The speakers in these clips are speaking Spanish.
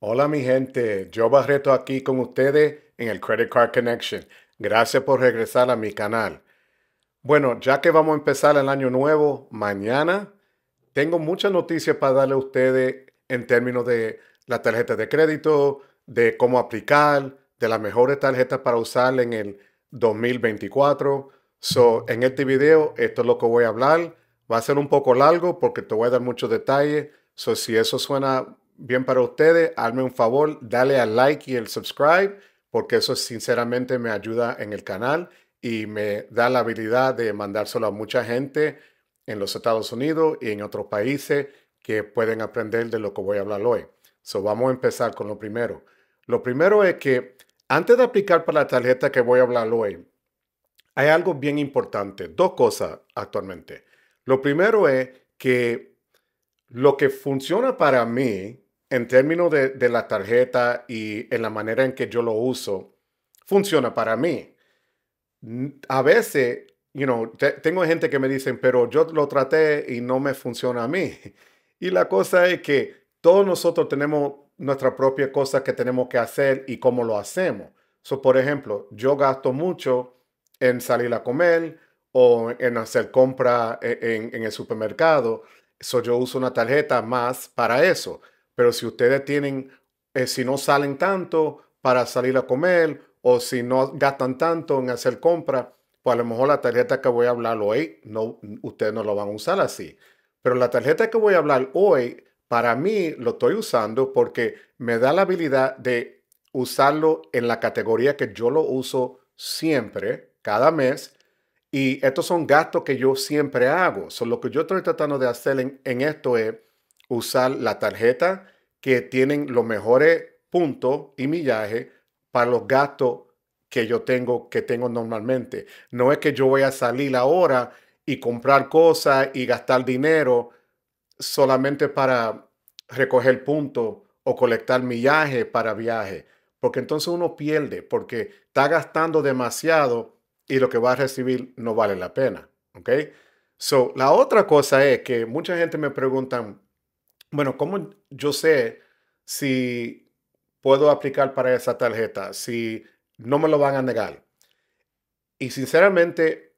Hola mi gente, yo Barreto aquí con ustedes en el Credit Card Connection. Gracias por regresar a mi canal. Bueno, ya que vamos a empezar el año nuevo mañana, tengo muchas noticias para darle a ustedes en términos de la tarjeta de crédito, de cómo aplicar, de las mejores tarjetas para usar en el 2024. So, en este video, esto es lo que voy a hablar. Va a ser un poco largo porque te voy a dar muchos detalles. So, si eso suena bien para ustedes, hazme un favor, dale al like y el subscribe, porque eso sinceramente me ayuda en el canal y me da la habilidad de mandárselo a mucha gente en los Estados Unidos y en otros países que pueden aprender de lo que voy a hablar hoy. So vamos a empezar con lo primero. Lo primero es que antes de aplicar para la tarjeta que voy a hablar hoy, hay algo bien importante, dos cosas actualmente. Lo primero es que lo que funciona para mí en términos de, de, la tarjeta y en la manera en que yo lo uso, funciona para mí. A veces, you know, tengo gente que me dicen, pero yo lo traté y no me funciona a mí. Y la cosa es que todos nosotros tenemos nuestra propia cosa que tenemos que hacer y cómo lo hacemos. So, por ejemplo, yo gasto mucho en salir a comer o en hacer compra e, en, el supermercado. eso yo uso una tarjeta más para eso. Pero si ustedes tienen, eh, si no salen tanto para salir a comer o si no gastan tanto en hacer compra, pues a lo mejor la tarjeta que voy a hablar hoy, no, ustedes no lo van a usar así. Pero la tarjeta que voy a hablar hoy, para mí lo estoy usando porque me da la habilidad de usarlo en la categoría que yo lo uso siempre, cada mes. Y estos son gastos que yo siempre hago. son lo que yo estoy tratando de hacer en esto es usar la tarjeta que tienen los mejores puntos y millaje para los gastos que yo tengo, que tengo normalmente. No es que yo voy a salir ahora y comprar cosas y gastar dinero solamente para recoger puntos o colectar millaje para viaje, porque entonces uno pierde, porque está gastando demasiado y lo que va a recibir no vale la pena, ¿ok? So, la otra cosa es que mucha gente me preguntan, bueno, ¿cómo yo sé si puedo aplicar para esa tarjeta? Si no me lo van a negar. Y sinceramente,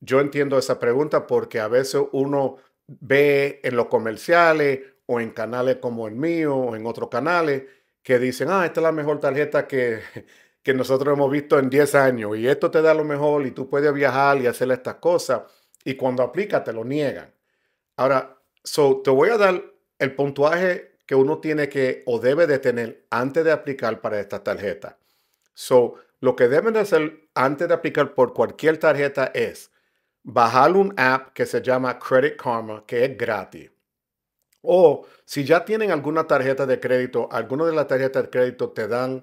yo entiendo esa pregunta porque a veces uno ve en los comerciales o en canales como el mío o en otros canales que dicen, ah, esta es la mejor tarjeta que, que nosotros hemos visto en 10 años y esto te da lo mejor y tú puedes viajar y hacer estas cosas. Y cuando aplica te lo niegan. Ahora, so, te voy a dar el puntuaje que uno tiene que o debe de tener antes de aplicar para esta tarjeta. So, lo que deben de hacer antes de aplicar por cualquier tarjeta es bajar un app que se llama Credit Karma, que es gratis. O si ya tienen alguna tarjeta de crédito, alguna de las tarjetas de crédito te dan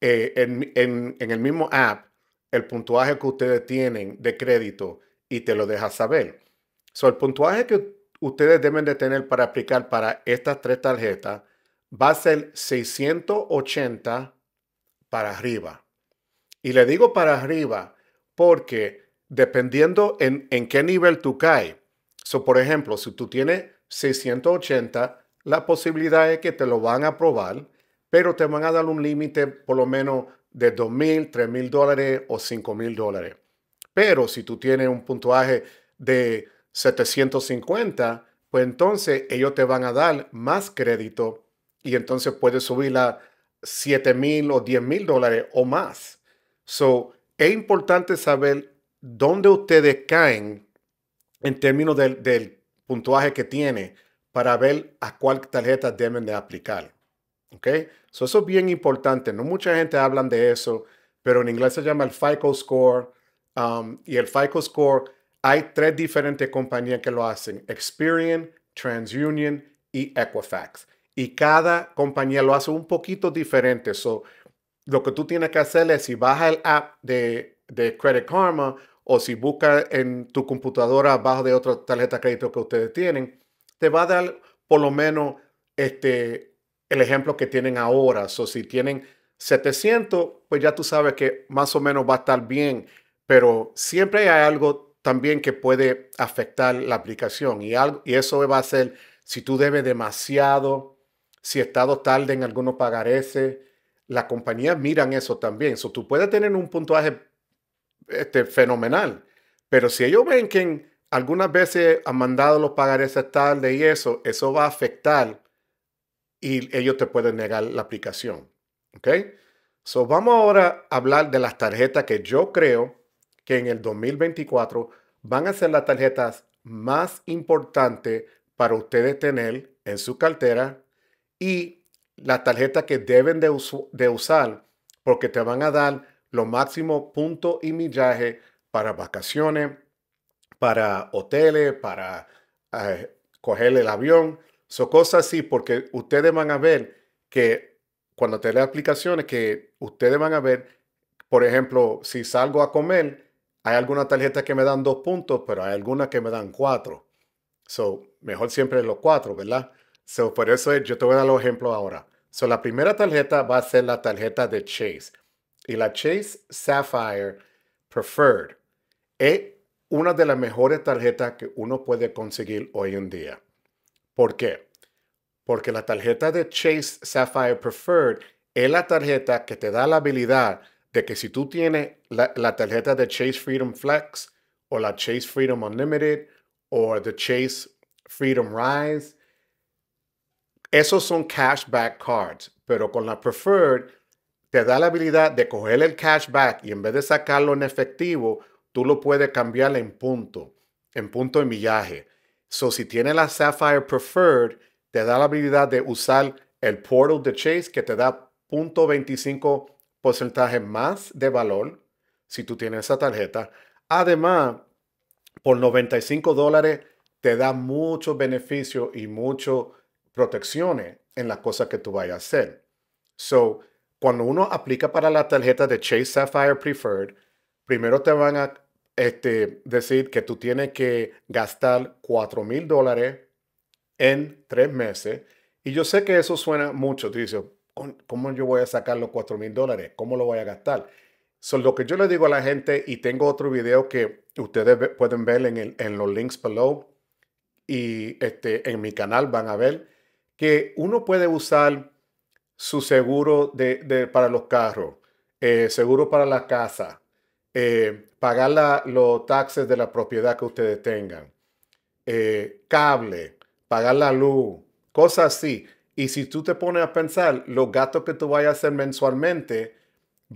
eh, en, el mismo app el puntuaje que ustedes tienen de crédito y te lo deja saber. So, el puntuaje que ustedes deben de tener para aplicar para estas tres tarjetas va a ser 680 para arriba. Y le digo para arriba porque dependiendo en, qué nivel tú caes, so, por ejemplo, si tú tienes 680, la posibilidad es que te lo van a aprobar, pero te van a dar un límite por lo menos de 2.000, 3.000 dólares o 5.000 dólares. Pero si tú tienes un puntuaje de 750, pues entonces ellos te van a dar más crédito y entonces puedes subir a 7 mil o 10 mil dólares o más. So, es importante saber dónde ustedes caen en términos del, del puntuaje que tiene para ver a cuál tarjeta deben de aplicar. ¿Ok? eso es bien importante. No mucha gente habla de eso, pero en inglés se llama el FICO Score. Um, y el FICO Score hay tres diferentes compañías que lo hacen, Experian, TransUnion y Equifax. Y cada compañía lo hace un poquito diferente. lo que tú tienes que hacer es si baja el app de, Credit Karma o si busca en tu computadora abajo de otra tarjeta de crédito que ustedes tienen, te va a dar por lo menos este, el ejemplo que tienen ahora. O si tienen 700, pues ya tú sabes que más o menos va a estar bien, pero siempre hay algo también que puede afectar la aplicación y, y eso va a ser si tú debes demasiado, si he estado tarde en algunos pagarés, las compañías miran eso también. So, tú puedes tener un puntaje este, fenomenal, pero si ellos ven que algunas veces han mandado los pagarés tarde y eso, eso va a afectar y ellos te pueden negar la aplicación. ¿Ok? So, vamos ahora a hablar de las tarjetas que yo creo que en el 2024 van a ser las tarjetas más importantes para ustedes tener en su cartera y las tarjetas que deben de, usar porque te van a dar lo máximo punto y millaje para vacaciones, para hoteles, para eh, coger el avión. Son cosas así porque ustedes van a ver que cuando te le aplicaciones que ustedes van a ver, por ejemplo, si salgo a comer, hay algunas tarjetas que me dan dos puntos, pero hay algunas que me dan cuatro. So, mejor siempre los cuatro, ¿verdad? So, por eso yo te voy a dar los ejemplos ahora. So, la primera tarjeta va a ser la tarjeta de Chase. Y la Chase Sapphire Preferred es una de las mejores tarjetas que uno puede conseguir hoy en día. ¿Por qué? Porque la tarjeta de Chase Sapphire Preferred es la tarjeta que te da la habilidad de que si tú tienes la, tarjeta de Chase Freedom Flex o la Chase Freedom Unlimited o the Chase Freedom Rise, esos son cashback cards, pero con la Preferred te da la habilidad de coger el cashback y en vez de sacarlo en efectivo, tú lo puedes cambiar en punto, en punto de millaje. So, si tienes la Sapphire Preferred, te da la habilidad de usar el portal de Chase que te da 0.25 porcentaje más de valor si tú tienes esa tarjeta. Además, por 95 dólares te da mucho beneficio y mucho protecciones en las cosas que tú vayas a hacer. So, cuando uno aplica para la tarjeta de Chase Sapphire Preferred, primero te van a este, decir que tú tienes que gastar 4 mil dólares en tres meses. Y yo sé que eso suena mucho, dice, ¿cómo yo voy a sacar los 4 mil dólares? ¿Cómo lo voy a gastar? Son lo que yo le digo a la gente, y tengo otro video que ustedes pueden ver en, los links below y este, en mi canal van a ver, que uno puede usar su seguro de, para los carros, eh, seguro para la casa, eh, pagar la, los taxes de la propiedad que ustedes tengan, eh, cable, pagar la luz, cosas así. Y si tú te pones a pensar, los gastos que tú vayas a hacer mensualmente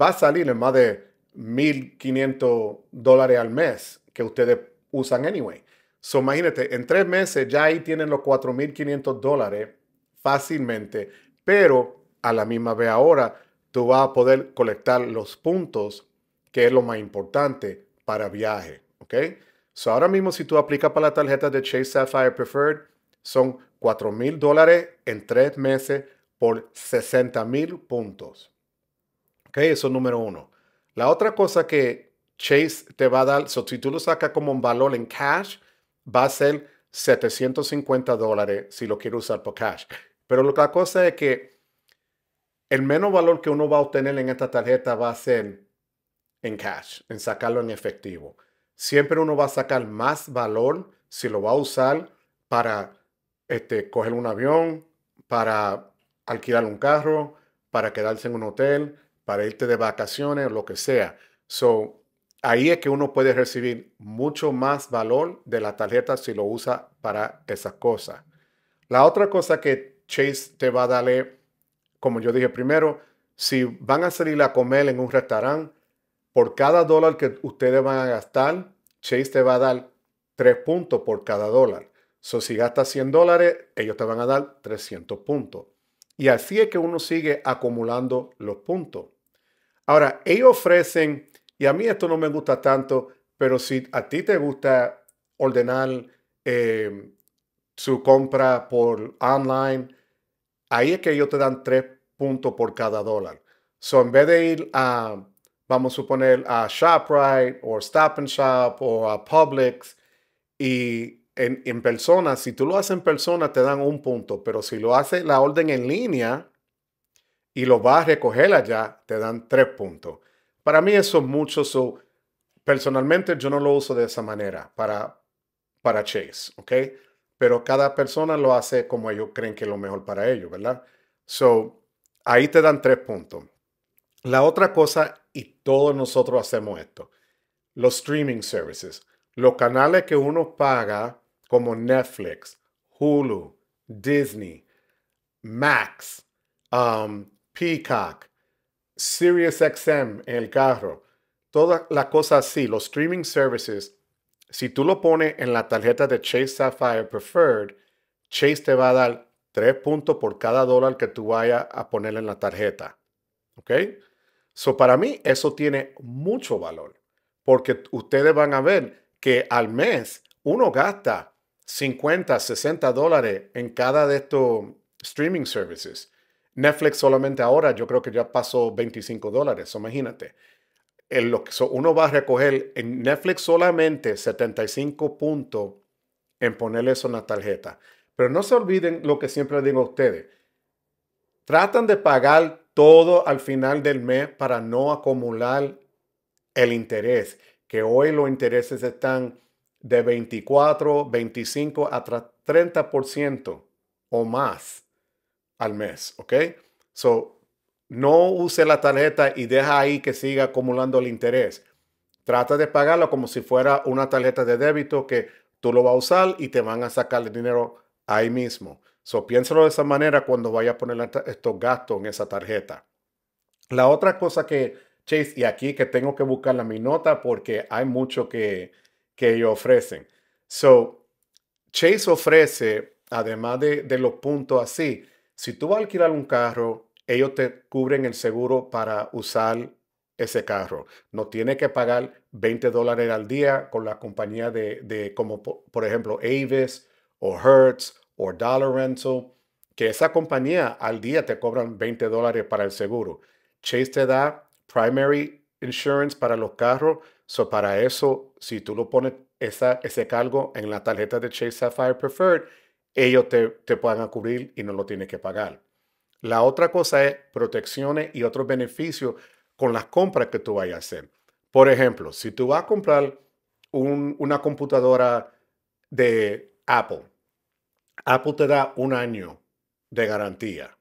va a salir en más de 1.500 dólares al mes que ustedes usan anyway. So, imagínate, en tres meses ya ahí tienen los 4.500 dólares fácilmente, pero a la misma vez ahora tú vas a poder colectar los puntos, que es lo más importante para viaje, ¿ok? So, ahora mismo si tú aplicas para la tarjeta de Chase Sapphire Preferred, son 4,000 mil dólares en tres meses por 60 mil puntos. Ok, eso es número uno. La otra cosa que Chase te va a dar, so, si tú lo sacas como un valor en cash, va a ser 750 dólares si lo quieres usar por cash. Pero la cosa es que el menos valor que uno va a obtener en esta tarjeta va a ser en cash, en sacarlo en efectivo. Siempre uno va a sacar más valor si lo va a usar para este, coger un avión, para alquilar un carro, para quedarse en un hotel, para irte de vacaciones, lo que sea. So, ahí es que uno puede recibir mucho más valor de la tarjeta si lo usa para esas cosas. La otra cosa que Chase te va a darle, como yo dije primero, si van a salir a comer en un restaurante, por cada dólar que ustedes van a gastar, Chase te va a dar tres puntos por cada dólar. So, si gastas 100 dólares, ellos te van a dar 300 puntos. Y así es que uno sigue acumulando los puntos. Ahora, ellos ofrecen, y a mí esto no me gusta tanto, pero si a ti te gusta ordenar eh, su compra por online, ahí es que ellos te dan 3 puntos por cada dólar. So, en vez de ir a, vamos a suponer, a ShopRite o Stop and Shop o a Publix y en, en, persona, si tú lo haces en persona, te dan un punto, pero si lo hace la orden en línea y lo vas a recoger allá, te dan tres puntos. Para mí eso es mucho. personalmente yo no lo uso de esa manera para, para Chase, ¿ok? Pero cada persona lo hace como ellos creen que es lo mejor para ellos, ¿verdad? So, ahí te dan tres puntos. La otra cosa, y todos nosotros hacemos esto, los streaming services, los canales que uno paga como Netflix, Hulu, Disney, Max, um, Peacock, Peacock, SiriusXM en el carro, todas las cosas así, los streaming services, si tú lo pones en la tarjeta de Chase Sapphire Preferred, Chase te va a dar 3 puntos por cada dólar que tú vayas a poner en la tarjeta. ¿Ok? So, para mí eso tiene mucho valor, porque ustedes van a ver que al mes uno gasta 50, 60 dólares en cada de estos streaming services. Netflix solamente ahora yo creo que ya pasó 25 dólares, imagínate. En eh, lo que, uno va a recoger en Netflix solamente 75 puntos en ponerle eso en la tarjeta. Pero no se olviden lo que siempre digo a ustedes. Tratan de pagar todo al final del mes para no acumular el interés, que hoy los intereses están de 24, 25 a 30% o más al mes, ¿ok? So, no use la tarjeta y deja ahí que siga acumulando el interés. Trata de pagarlo como si fuera una tarjeta de débito que tú lo vas a usar y te van a sacar el dinero ahí mismo. So, piénsalo de esa manera cuando vaya a poner estos gastos en esa tarjeta. La otra cosa que, Chase, y aquí que tengo que buscar la mi nota porque hay mucho que, que ellos ofrecen. So, Chase ofrece, además de, de los puntos así, si tú vas a alquilar un carro, ellos te cubren el seguro para usar ese carro. No tiene que pagar 20 dólares al día con la compañía de, como por, ejemplo Avis o Hertz o Dollar Rental, que esa compañía al día te cobran 20 dólares para el seguro. Chase te da primary insurance para los carros So, para eso, si tú lo pones esa, ese cargo en la tarjeta de Chase Sapphire Preferred, ellos te, te puedan cubrir y no lo tienes que pagar. La otra cosa es protecciones y otros beneficios con las compras que tú vayas a hacer. Por ejemplo, si tú vas a comprar una computadora de Apple, Apple te da un año de garantía.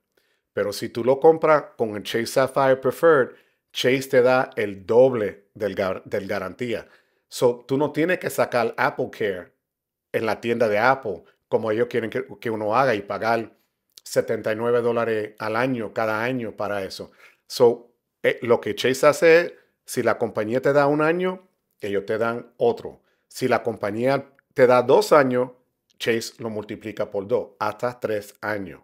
Pero si tú lo compras con el Chase Sapphire Preferred, Chase te da el doble del, del garantía. So, tú no tienes que sacar Apple Care en la tienda de Apple, como ellos quieren que, uno haga y pagar 79 dólares al año, cada año para eso. So, eh, lo que Chase hace si la compañía te da un año, ellos te dan otro. Si la compañía te da dos años, Chase lo multiplica por dos, hasta tres años.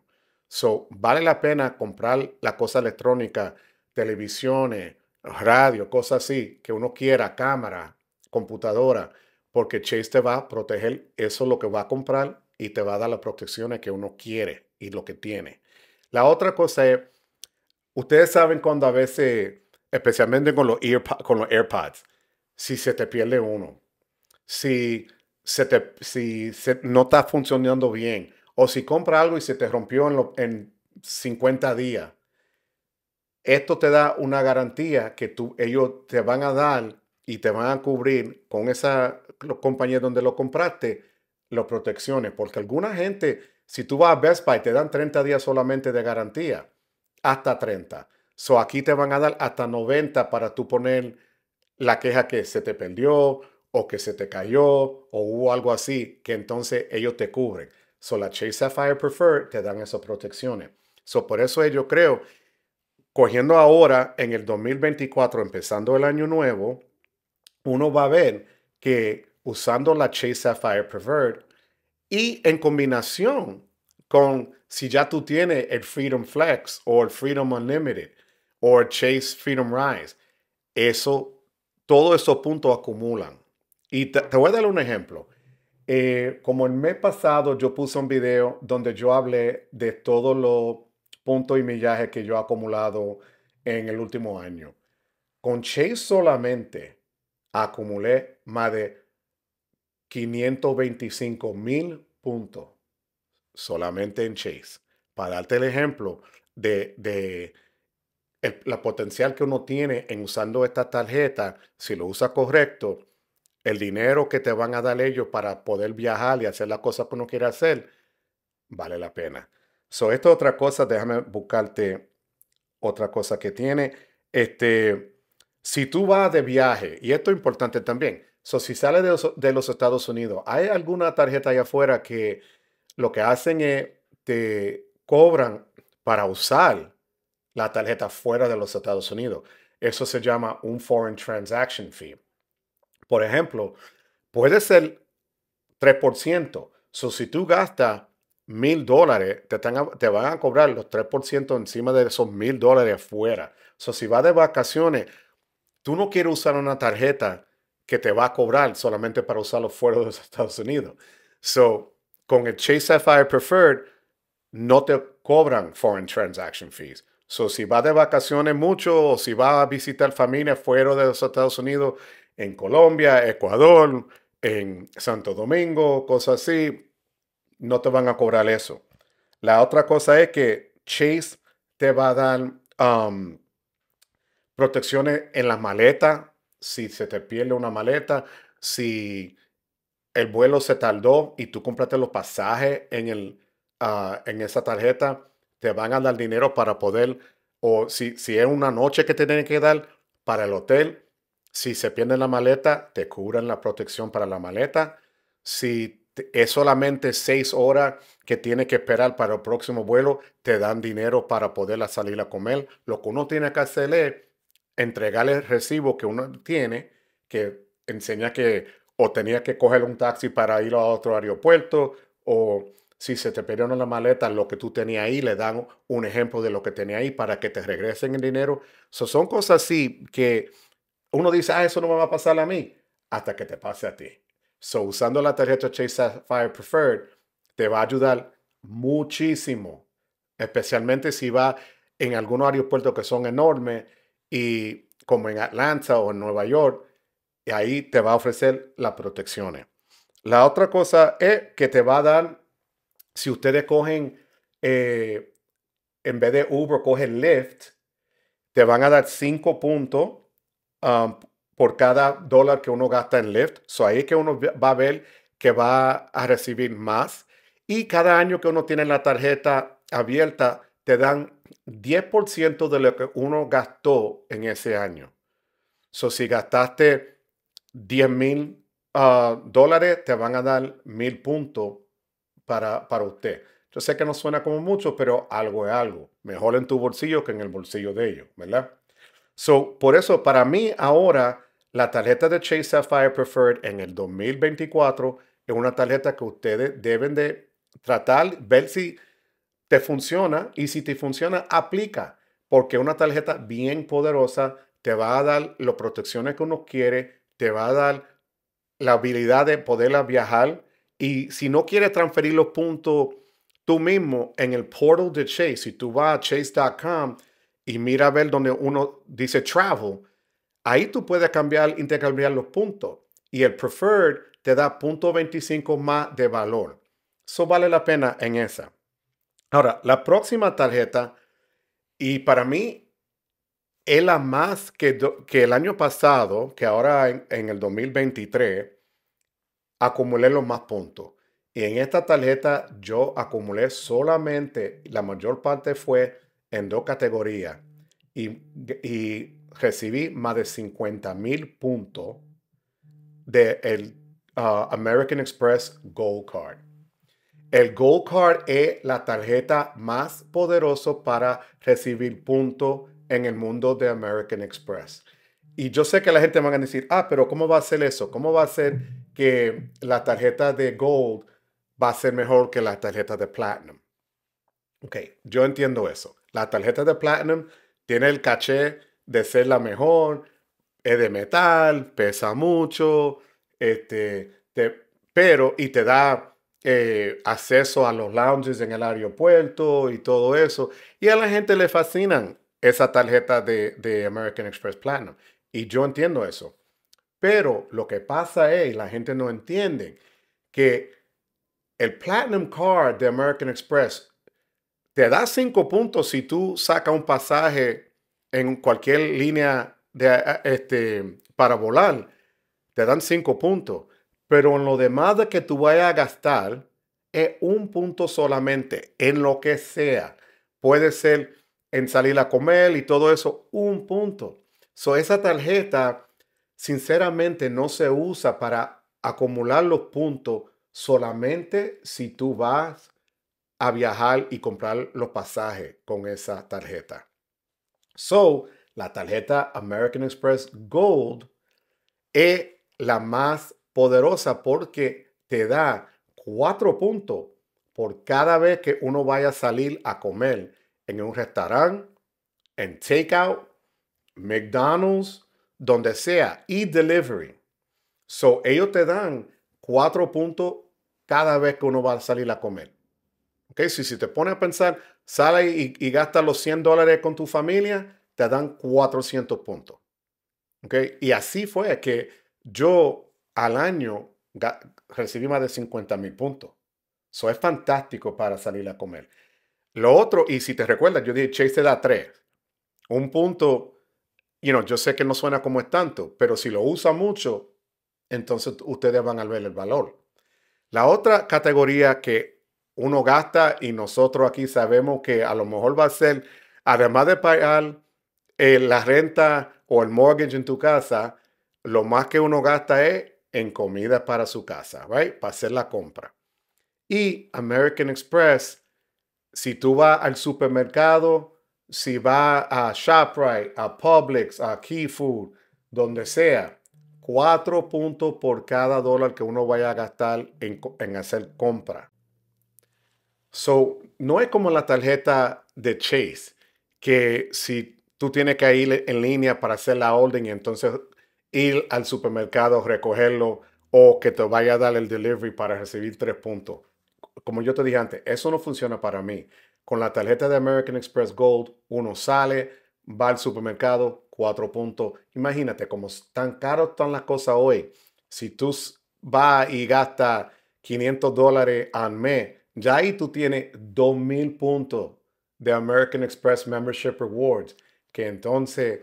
So, vale la pena comprar la cosa electrónica televisiones, radio, cosas así, que uno quiera, cámara, computadora, porque Chase te va a proteger eso es lo que va a comprar y te va a dar las protecciones que uno quiere y lo que tiene. La otra cosa es, ustedes saben cuando a veces, especialmente con los, AirPods, si se te pierde uno, si, se te, si no está funcionando bien, o si compra algo y se te rompió en, en 50 días, esto te da una garantía que tú, ellos te van a dar y te van a cubrir con esa compañía donde lo compraste, las protecciones. Porque alguna gente, si tú vas a Best Buy, te dan 30 días solamente de garantía, hasta 30. So aquí te van a dar hasta 90 para tú poner la queja que se te perdió o que se te cayó o hubo algo así, que entonces ellos te cubren. So la Chase Sapphire Preferred te dan esas protecciones. So por eso yo creo cogiendo ahora en el 2024, empezando el año nuevo, uno va a ver que usando la Chase Sapphire Preferred y en combinación con si ya tú tienes el Freedom Flex o el Freedom Unlimited o Chase Freedom Rise, eso, todos esos puntos acumulan. Y te, voy a dar un ejemplo. Eh, como el mes pasado yo puse un video donde yo hablé de todos los puntos y millaje que yo he acumulado en el último año. Con Chase solamente acumulé más de 525 mil puntos solamente en Chase. Para darte el ejemplo de, de el, la potencial que uno tiene en usando esta tarjeta, si lo usa correcto, el dinero que te van a dar ellos para poder viajar y hacer las cosas que uno quiere hacer, vale la pena. So, esto es otra cosa, déjame buscarte otra cosa que tiene. Este, si tú vas de viaje, y esto es importante también, so, si sales de los, Estados Unidos, hay alguna tarjeta allá afuera que lo que hacen es te cobran para usar la tarjeta fuera de los Estados Unidos. Eso se llama un Foreign Transaction Fee. Por ejemplo, puede ser 3%. So, si tú gastas mil dólares, te, te van a cobrar los 3% encima de esos mil dólares afuera. So, si vas de vacaciones, tú no quieres usar una tarjeta que te va a cobrar solamente para usarlo fuera de los Estados Unidos. So, con el Chase Sapphire Preferred, no te cobran foreign transaction fees. So, si vas de vacaciones mucho o si vas a visitar familia fuera de los Estados Unidos, en Colombia, Ecuador, en Santo Domingo, cosas así, no te van a cobrar eso. La otra cosa es que Chase te va a dar um, protecciones en la maleta. si se te pierde una maleta, si el vuelo se tardó y tú compraste los pasajes en, el, ah, en esa tarjeta, te van a dar dinero para poder, o si, si es una noche que te tienen que dar para el hotel, si se pierde la maleta, te cubren la protección para la maleta. Si es solamente seis horas que tiene que esperar para el próximo vuelo, te dan dinero para poder salir a comer. Lo que uno tiene que hacer es entregarle el recibo que uno tiene, que enseña que o tenía que coger un taxi para ir a otro aeropuerto, o si se te perdieron la maleta, lo que tú tenías ahí, le dan un ejemplo de lo que tenía ahí para que te regresen el dinero. son cosas así que uno dice, ah, eso no me va a pasar a mí, hasta que te pase a ti. So, usando la tarjeta Chase Sapphire Preferred, te va a ayudar muchísimo, especialmente si va en algunos aeropuertos que son enormes y como en Atlanta o en Nueva York, ahí te va a ofrecer las protecciones. La otra cosa es que te va a dar, si ustedes cogen, eh, en vez de Uber, cogen Lyft, te van a dar cinco puntos um, por cada dólar que uno gasta en Lyft. eso ahí que uno va a ver que va a recibir más. Y cada año que uno tiene la tarjeta abierta, te dan 10% de lo que uno gastó en ese año. So, si gastaste 10 mil ah, dólares, te van a dar mil puntos para, para usted. Yo sé que no suena como mucho, pero algo es algo. Mejor en tu bolsillo que en el bolsillo de ellos, ¿verdad? por eso, para mí ahora, la tarjeta de Chase Sapphire Preferred en el 2024 es una tarjeta que ustedes deben de tratar, ver si te funciona y si te funciona, aplica, porque una tarjeta bien poderosa te va a dar las protecciones que uno quiere, te va a dar la habilidad de poderla viajar y si no quieres transferir los puntos tú mismo en el portal de Chase, si tú vas a chase.com, y mira a ver donde uno dice travel, ahí tú puedes cambiar, intercambiar los puntos. Y el preferred te da punto 25 más de valor. Eso vale la pena en esa. Ahora, la próxima tarjeta, y para mí es la más que, que el año pasado, que ahora en, en el 2023, acumulé los más puntos. Y en esta tarjeta yo acumulé solamente, la mayor parte fue en dos categorías y, recibí más de 50 mil puntos del el uh, American Express Gold Card. El Gold Card es la tarjeta más poderosa para recibir puntos en el mundo de American Express. Y yo sé que la gente va a decir, ah, pero ¿cómo va a ser eso? ¿Cómo va a ser que la tarjeta de Gold va a ser mejor que la tarjeta de Platinum? Ok, yo entiendo eso. La tarjeta de Platinum tiene el caché de ser la mejor, es de metal, pesa mucho, este, pero y te da eh, acceso a los lounges en el aeropuerto y todo eso. Y a la gente le fascinan esa tarjeta de, American Express Platinum. Y yo entiendo eso. Pero lo que pasa es, la gente no entiende, que el Platinum Card de American Express te da cinco puntos si tú sacas un pasaje en cualquier línea de, eh, este, para volar. Te dan cinco puntos. Pero en lo demás que tú vayas a gastar, es un punto solamente, en lo que sea. Puede ser en salir a comer y todo eso, un punto. So, esa tarjeta, sinceramente, no se usa para acumular los puntos solamente si tú vas a viajar y comprar los pasajes con esa tarjeta. So, la tarjeta American Express Gold es la más poderosa porque te da cuatro puntos por cada vez que uno vaya a salir a comer en un restaurante, en takeout, McDonald's, donde sea, y delivery. So, ellos te dan cuatro puntos cada vez que uno va a salir a comer. Okay, si te pones a pensar, sale y, y gasta los 100 dólares con tu familia, te dan 400 puntos. Okay, y así fue que yo al año recibí más de 50 mil puntos. Eso es fantástico para salir a comer. Lo otro, y si te recuerdas, yo dije, Chase te da 3. Un punto, you know, yo sé que no suena como es tanto, pero si lo usa mucho, entonces ustedes van a ver el valor. La otra categoría que uno gasta y nosotros aquí sabemos que a lo mejor va a ser, además de pagar eh, la renta o el mortgage en tu casa, lo más que uno gasta es en comida para su casa, right? Para hacer la compra. Y American Express, si tú vas al supermercado, si vas a ShopRite, a Publix, a Key Food, donde sea, cuatro puntos por cada dólar que uno vaya a gastar en hacer compra. So, no es como la tarjeta de Chase, que si tú tienes que ir en línea para hacer la orden y entonces ir al supermercado, recogerlo o que te vaya a dar el delivery para recibir tres puntos. Como yo te dije antes, eso no funciona para mí. Con la tarjeta de American Express Gold, uno sale, va al supermercado, cuatro puntos. Imagínate, como tan caros están las cosas hoy, si tú vas y gastas 500 dólares al mes ya ahí tú tienes 2.000 puntos de American Express Membership Rewards, que entonces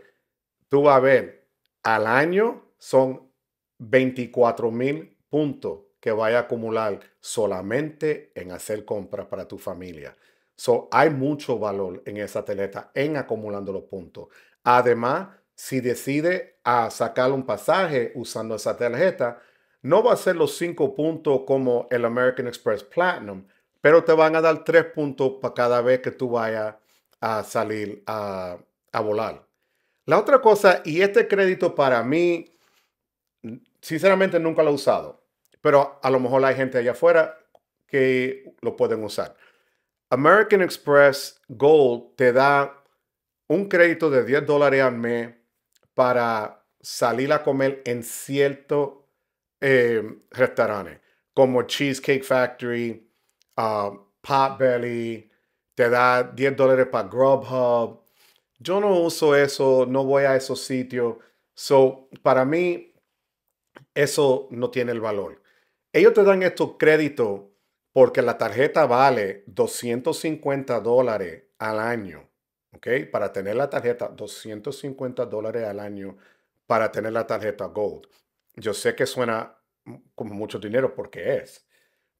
tú vas a ver al año son 24.000 puntos que vaya a acumular solamente en hacer compras para tu familia. So, hay mucho valor en esa tarjeta en acumulando los puntos. Además, si decide a sacar un pasaje usando esa tarjeta, no va a ser los cinco puntos como el American Express Platinum, pero te van a dar tres puntos para cada vez que tú vayas a salir a, volar. La otra cosa, y este crédito para mí, sinceramente nunca lo he usado, pero a lo mejor hay gente allá afuera que lo pueden usar. American Express Gold te da un crédito de 10 dólares al mes para salir a comer en ciertos eh, restaurantes, como Cheesecake Factory, Um, Potbelly, te da 10 dólares para Grubhub. Yo no uso eso, no voy a esos sitios. So, para mí, eso no tiene el valor. Ellos te dan estos créditos porque la tarjeta vale 250 dólares al año. ¿Ok? Para tener la tarjeta, 250 dólares al año para tener la tarjeta Gold. Yo sé que suena como mucho dinero porque es.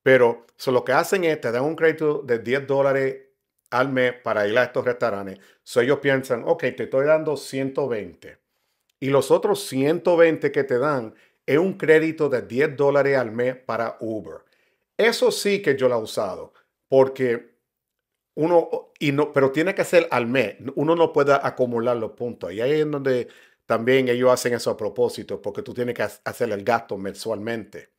Pero lo que hacen es, te dan un crédito de 10 dólares al mes para ir a estos restaurantes. So, ellos piensan, ok, te estoy dando 120. Y los otros 120 que te dan es un crédito de 10 dólares al mes para Uber. Eso sí que yo lo he usado, porque uno, y no, pero tiene que ser al mes, uno no puede acumular los puntos. Y ahí es donde también ellos hacen eso a propósito, porque tú tienes que hacer el gasto mensualmente.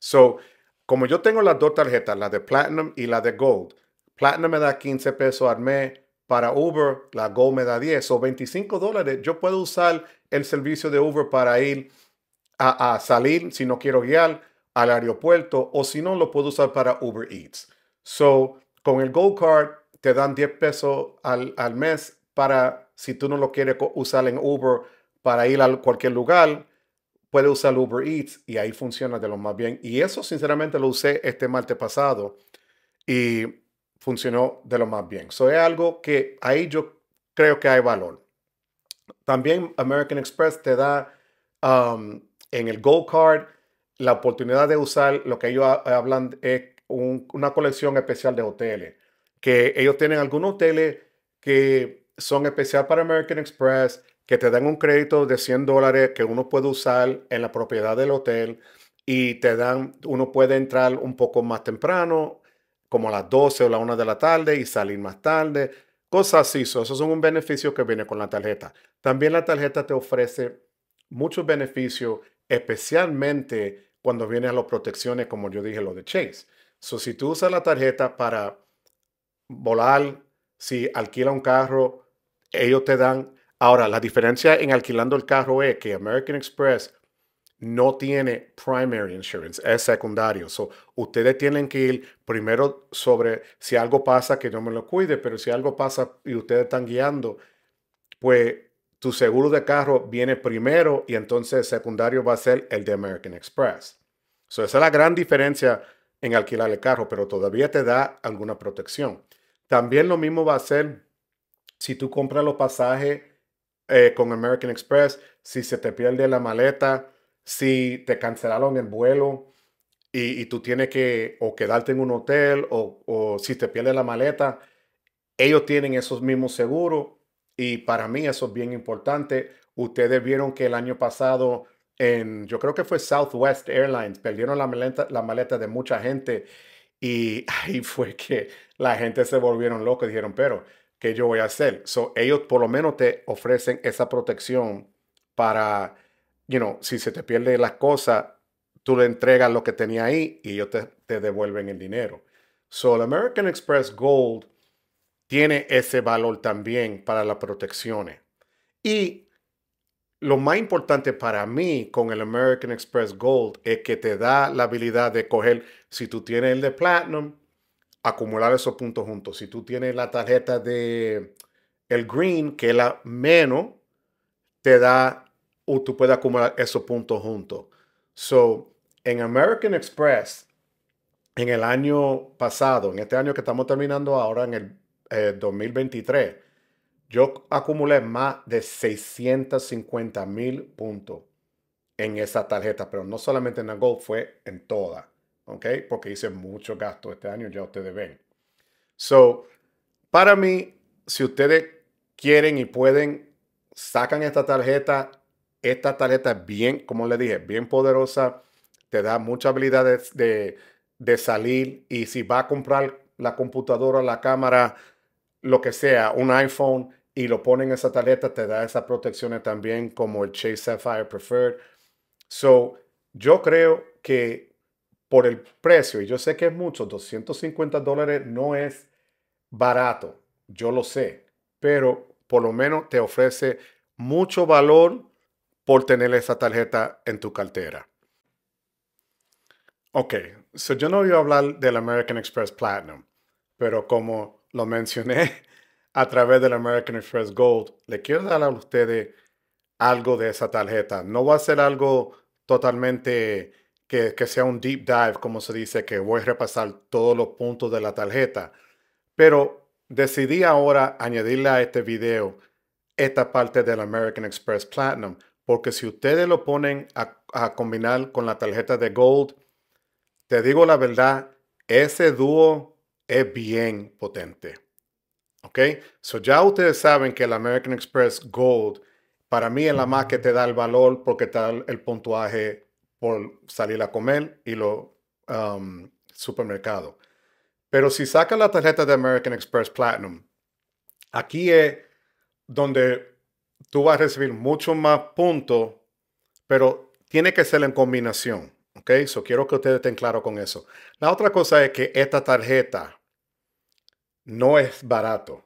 So, como yo tengo las dos tarjetas, la de Platinum y la de Gold, Platinum me da 15 pesos al mes, para Uber la Gold me da 10 o 25 dólares. Yo puedo usar el servicio de Uber para ir a, salir si no quiero guiar al aeropuerto o si no lo puedo usar para Uber Eats. So, con el Gold Card te dan 10 pesos al, al mes para si tú no lo quieres usar en Uber para ir a cualquier lugar puede usar Uber Eats y ahí funciona de lo más bien. Y eso, sinceramente, lo usé este martes pasado y funcionó de lo más bien. Eso es algo que ahí yo creo que hay valor. También American Express te da um, en el Gold Card la oportunidad de usar lo que ellos hablan es una colección especial de hoteles. Que ellos tienen algunos hoteles que son especial para American Express que te dan un crédito de 100 dólares que uno puede usar en la propiedad del hotel y te dan, uno puede entrar un poco más temprano, como a las 12 o la 1 de la tarde y salir más tarde. Cosas así, esos son un beneficio que viene con la tarjeta. También la tarjeta te ofrece muchos beneficios, especialmente cuando viene a las protecciones, como yo dije, lo de Chase. si tú usas la tarjeta para volar, si alquila un carro, ellos te dan Ahora, la diferencia en alquilando el carro es que American Express no tiene primary insurance, es secundario. So, ustedes tienen que ir primero sobre si algo pasa, que yo me lo cuide, pero si algo pasa y ustedes están guiando, pues tu seguro de carro viene primero y entonces secundario va a ser el de American Express. So, esa es la gran diferencia en alquilar el carro, pero todavía te da alguna protección. También lo mismo va a ser si tú compras los pasajes eh, con American Express, si se te pierde la maleta, si te cancelaron el vuelo y, tú tienes que o quedarte en un hotel o, si te pierde la maleta, ellos tienen esos mismos seguros y para mí eso es bien importante. Ustedes vieron que el año pasado en, yo creo que fue Southwest Airlines, perdieron la maleta, la maleta de mucha gente y ahí fue que la gente se volvieron locos, dijeron, pero que yo voy a hacer. So, ellos por lo menos te ofrecen esa protección para, you know, si se te pierde las cosas, tú le entregas lo que tenía ahí y ellos te, te devuelven el dinero. So, el American Express Gold tiene ese valor también para las protecciones. Y lo más importante para mí con el American Express Gold es que te da la habilidad de coger, si tú tienes el de Platinum, acumular esos puntos juntos. Si tú tienes la tarjeta de el green, que es la menos, te da o tú puedes acumular esos puntos juntos. So, en American Express, en el año pasado, en este año que estamos terminando ahora, en el 2023, eh, yo acumulé más de 650 mil puntos en esa tarjeta, pero no solamente en la Gold, fue en toda. ¿ok? Porque hice mucho gasto este año, ya ustedes ven. So, para mí, si ustedes quieren y pueden, sacan esta tarjeta. Esta tarjeta es bien, como les dije, bien poderosa. Te da muchas habilidades de, salir. Y si va a comprar la computadora, la cámara, lo que sea, un iPhone y lo ponen en esa tarjeta, te da esas protecciones también como el Chase Sapphire Preferred. So, yo creo que por el precio, y yo sé que es mucho, 250 dólares no es barato, yo lo sé, pero por lo menos te ofrece mucho valor por tener esa tarjeta en tu cartera. Ok, so yo no voy a hablar del American Express Platinum, pero como lo mencioné a través del American Express Gold, le quiero dar a ustedes algo de esa tarjeta. No va a ser algo totalmente que, sea un deep dive, como se dice, que voy a repasar todos los puntos de la tarjeta. Pero decidí ahora añadirle a este video esta parte del American Express Platinum, porque si ustedes lo ponen a, combinar con la tarjeta de Gold, te digo la verdad, ese dúo es bien potente. ¿Ok? So ya ustedes saben que el American Express Gold para mí es la más que te da el valor porque te el puntuaje por salir a comer y lo um, supermercado. Pero si saca la tarjeta de American Express Platinum, aquí es donde tú vas a recibir mucho más puntos, pero tiene que ser en combinación. ¿Ok? Eso quiero que ustedes estén claros con eso. La otra cosa es que esta tarjeta no es barato.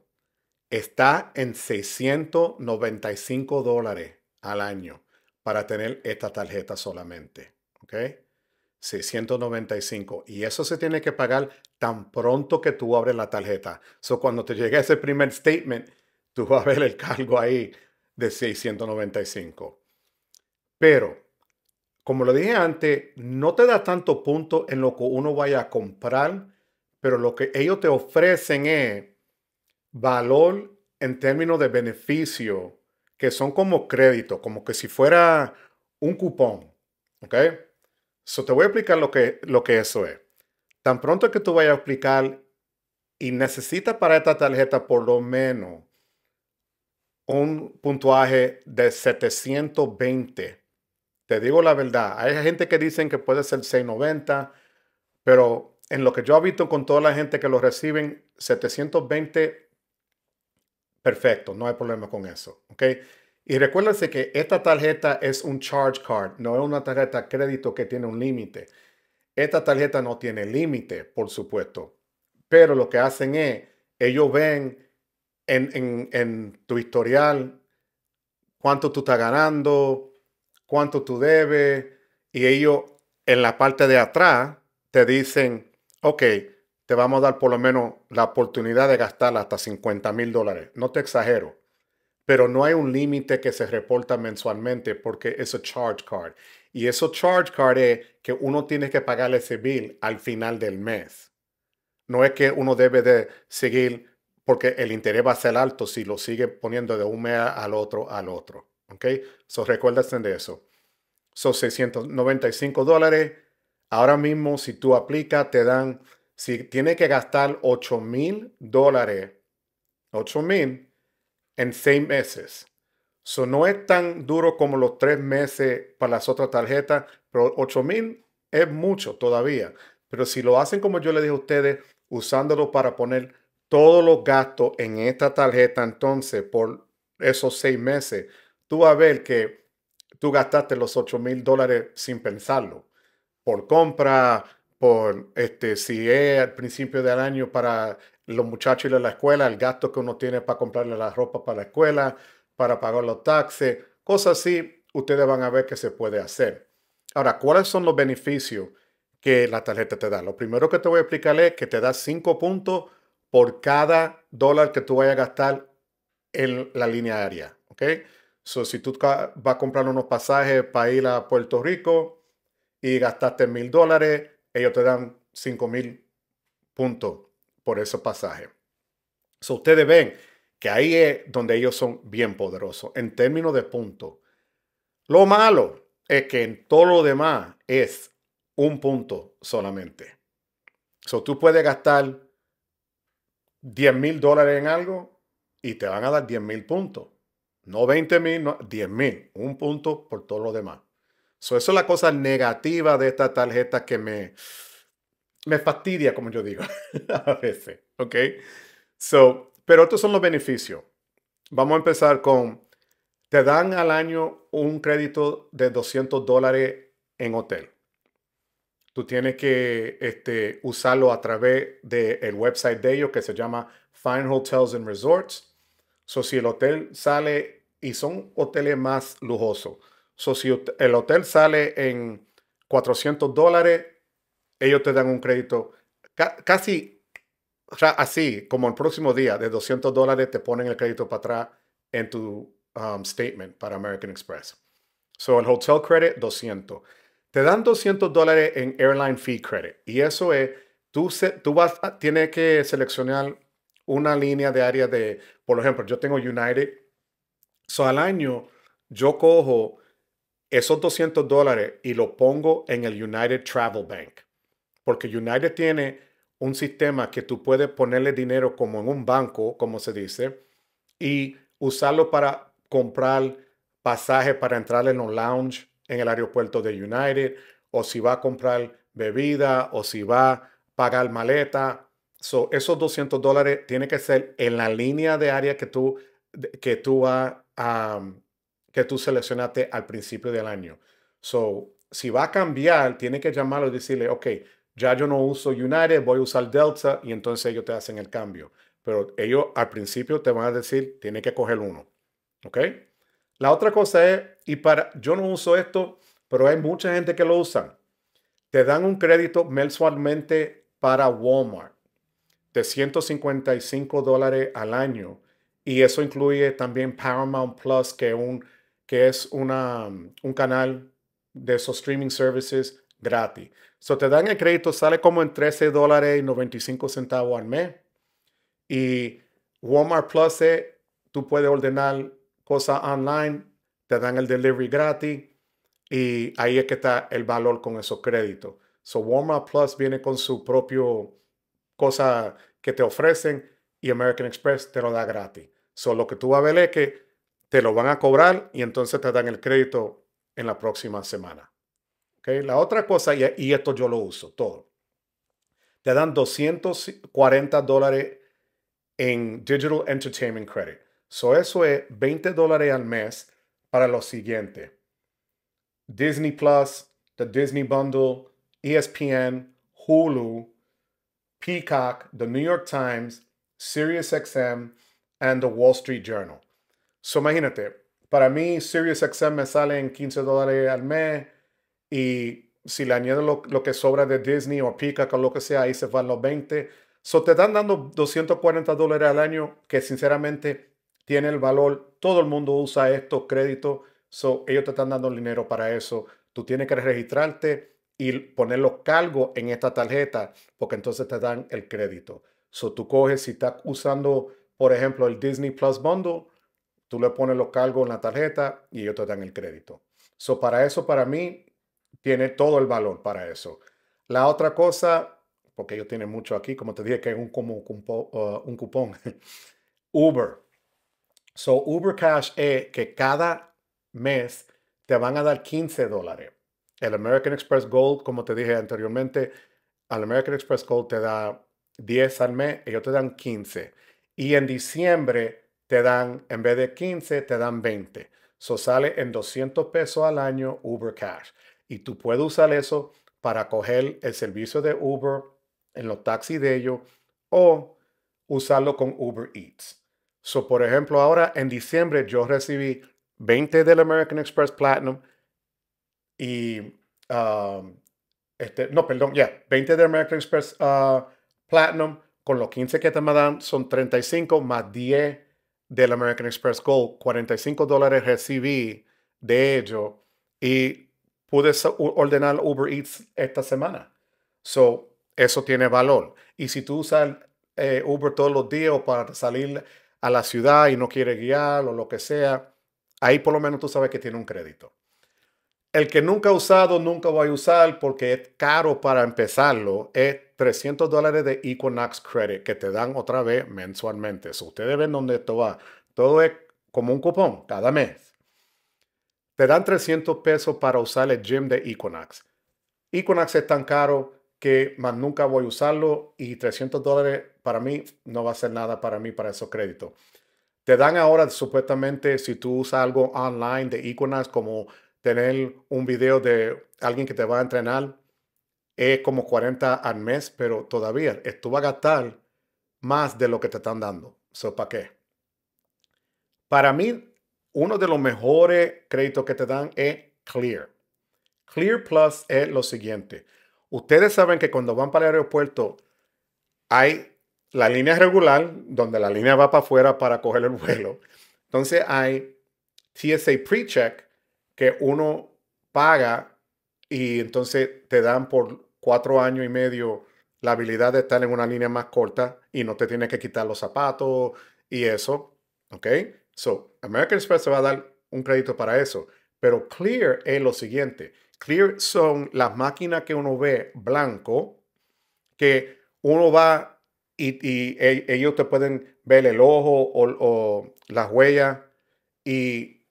Está en 695 dólares al año para tener esta tarjeta solamente. ¿Ok? 695. Y eso se tiene que pagar tan pronto que tú abres la tarjeta. So, cuando te llegue ese primer statement, tú vas a ver el cargo ahí de 695. Pero, como lo dije antes, no te da tanto punto en lo que uno vaya a comprar, pero lo que ellos te ofrecen es valor en términos de beneficio que son como crédito, como que si fuera un cupón. ¿Ok? So te voy a explicar lo que, lo que eso es. Tan pronto que tú vayas a explicar y necesitas para esta tarjeta por lo menos un puntuaje de 720. Te digo la verdad, hay gente que dicen que puede ser 690, pero en lo que yo habito con toda la gente que lo reciben, 720, perfecto, no hay problema con eso. Y recuérdense que esta tarjeta es un charge card, no es una tarjeta crédito que tiene un límite. Esta tarjeta no tiene límite, por supuesto, pero lo que hacen es, ellos ven en, en tu historial cuánto tú estás ganando, cuánto tú debes, y ellos en la parte de atrás te dicen, ok, te vamos a dar por lo menos la oportunidad de gastar hasta 50 mil dólares. No te exagero pero no hay un límite que se reporta mensualmente porque es un charge card. Y eso charge card es que uno tiene que pagar ese bill al final del mes. No es que uno debe de seguir porque el interés va a ser alto si lo sigue poniendo de un mes al otro al otro. ¿Ok? So recuérdense de eso. Son 695 dólares. Ahora mismo, si tú aplicas, te dan, si tiene que gastar 8 mil dólares, 8 mil, en seis meses. So, no es tan duro como los tres meses para las otras tarjetas, pero 8 mil es mucho todavía. Pero si lo hacen como yo les dije a ustedes, usándolo para poner todos los gastos en esta tarjeta, entonces por esos seis meses, tú vas a ver que tú gastaste los 8 mil dólares sin pensarlo. Por compra, por este, si es al principio del año para los muchachos de la escuela, el gasto que uno tiene para comprarle la ropa para la escuela, para pagar los taxes, cosas así, ustedes van a ver que se puede hacer. Ahora, ¿cuáles son los beneficios que la tarjeta te da? Lo primero que te voy a explicar es que te da 5 puntos por cada dólar que tú vayas a gastar en la línea aérea. ¿ok? So, si tú vas a comprar unos pasajes para ir a Puerto Rico y gastaste mil dólares, ellos te dan 5 mil puntos por ese pasaje. ustedes ven que ahí es donde ellos son bien poderosos en términos de puntos. Lo malo es que en todo lo demás es un punto solamente. So, tú puedes gastar 10 mil dólares en algo y te van a dar 10 mil puntos. No 20 mil, 10 mil. Un punto por todo lo demás. eso es la cosa negativa de esta tarjeta que me, me fastidia, como yo digo, a veces, ¿ok? So, pero estos son los beneficios. Vamos a empezar con, te dan al año un crédito de 200 dólares en hotel. Tú tienes que este, usarlo a través del website de ellos que se llama Fine Hotels and Resorts. So, si el hotel sale, y son hoteles más lujosos. So, si el hotel sale en 400 dólares, ellos te dan un crédito casi o sea, así, como el próximo día de 200 dólares te ponen el crédito para atrás en tu um, statement para American Express. So, el hotel credit, 200. Te dan 200 dólares en airline fee credit. Y eso es, tú, tú vas a, tienes que seleccionar una línea de área de, por ejemplo, yo tengo United. So, al año, yo cojo esos 200 dólares y lo pongo en el United Travel Bank porque United tiene un sistema que tú puedes ponerle dinero como en un banco, como se dice, y usarlo para comprar pasaje para entrar en los lounge en el aeropuerto de United, o si va a comprar bebida, o si va a pagar maleta. esos 200 dólares tiene que ser en la línea de área que tú, que tú, va, que tú seleccionaste al principio del año. si va a cambiar, tiene que llamarlo y decirle, ok, ya yo no uso United, voy a usar Delta y entonces ellos te hacen el cambio. Pero ellos al principio te van a decir, tiene que coger uno. ¿Ok? La otra cosa es, y para, yo no uso esto, pero hay mucha gente que lo usa. Te dan un crédito mensualmente para Walmart de 155 dólares al año. Y eso incluye también Paramount Plus, que, un, que es una, un canal de esos streaming services gratis. So te dan el crédito, sale como en 13 dólares y 95 centavos al mes. Y Walmart Plus, tú puedes ordenar cosas online, te dan el delivery gratis y ahí es que está el valor con esos créditos. So Walmart Plus viene con su propio cosa que te ofrecen y American Express te lo da gratis. So lo que tú vas a ver es que te lo van a cobrar y entonces te dan el crédito en la próxima semana. La otra cosa, y, esto yo lo uso todo, te dan 240 dólares en Digital Entertainment Credit. So eso es 20 dólares al mes para lo siguiente. Disney Plus, The Disney Bundle, ESPN, Hulu, Peacock, The New York Times, SiriusXM, and The Wall Street Journal. So imagínate, para mí SiriusXM me sale en 15 dólares al mes, y si le añaden lo, que sobra de Disney o Peacock o lo que sea, ahí se van los 20. So te están dando 240 dólares al año, que sinceramente tiene el valor. Todo el mundo usa estos créditos. So ellos te están dando el dinero para eso. Tú tienes que registrarte y poner los cargos en esta tarjeta, porque entonces te dan el crédito. So tú coges, si estás usando, por ejemplo, el Disney Plus Bundle, tú le pones los cargos en la tarjeta y ellos te dan el crédito. So para eso, para mí, tiene todo el valor para eso. La otra cosa, porque ellos tienen mucho aquí, como te dije, que es un, ah, un cupón, Uber. So, Uber Cash es que cada mes te van a dar 15 dólares. El American Express Gold, como te dije anteriormente, al American Express Gold te da 10 al mes, ellos te dan 15. Y en diciembre te dan, en vez de 15, te dan 20. So sale en 200 pesos al año Uber Cash y tú puedes usar eso para coger el servicio de Uber en los taxis de ellos o usarlo con Uber Eats. So, por ejemplo, ahora en diciembre yo recibí 20 del American Express Platinum y, um, este, no, perdón, ya, 20 del American Express ah, Platinum con los 15 que te mandan son 35 más 10 del American Express Gold, 45 dólares recibí de ello y Puedes ordenar Uber Eats esta semana. So, eso tiene valor. Y si tú usas eh, Uber todos los días para salir a la ciudad y no quieres guiar o lo que sea, ahí por lo menos tú sabes que tiene un crédito. El que nunca ha usado, nunca voy a usar porque es caro para empezarlo. Es 300 dólares de Equinox Credit que te dan otra vez mensualmente. ustedes ven dónde esto va. Todo es como un cupón cada mes te dan 300 pesos para usar el gym de Equinox. Equinox es tan caro que más nunca voy a usarlo y 300 dólares para mí no va a ser nada para mí para esos créditos. Te dan ahora supuestamente si tú usas algo online de Equinox como tener un video de alguien que te va a entrenar es como 40 al mes, pero todavía tú vas a gastar más de lo que te están dando. ¿So para qué? Para mí, uno de los mejores créditos que te dan es Clear. Clear Plus es lo siguiente. Ustedes saben que cuando van para el aeropuerto hay la línea regular, donde la línea va para afuera para coger el vuelo. Entonces hay TSA PreCheck que uno paga y entonces te dan por cuatro años y medio la habilidad de estar en una línea más corta y no te tienes que quitar los zapatos y eso. ¿Ok? So, American Express se va a dar un crédito para eso, pero Clear es lo siguiente. Clear son las máquinas que uno ve blanco, que uno va y, e, ellos te pueden ver el ojo o, o las huellas y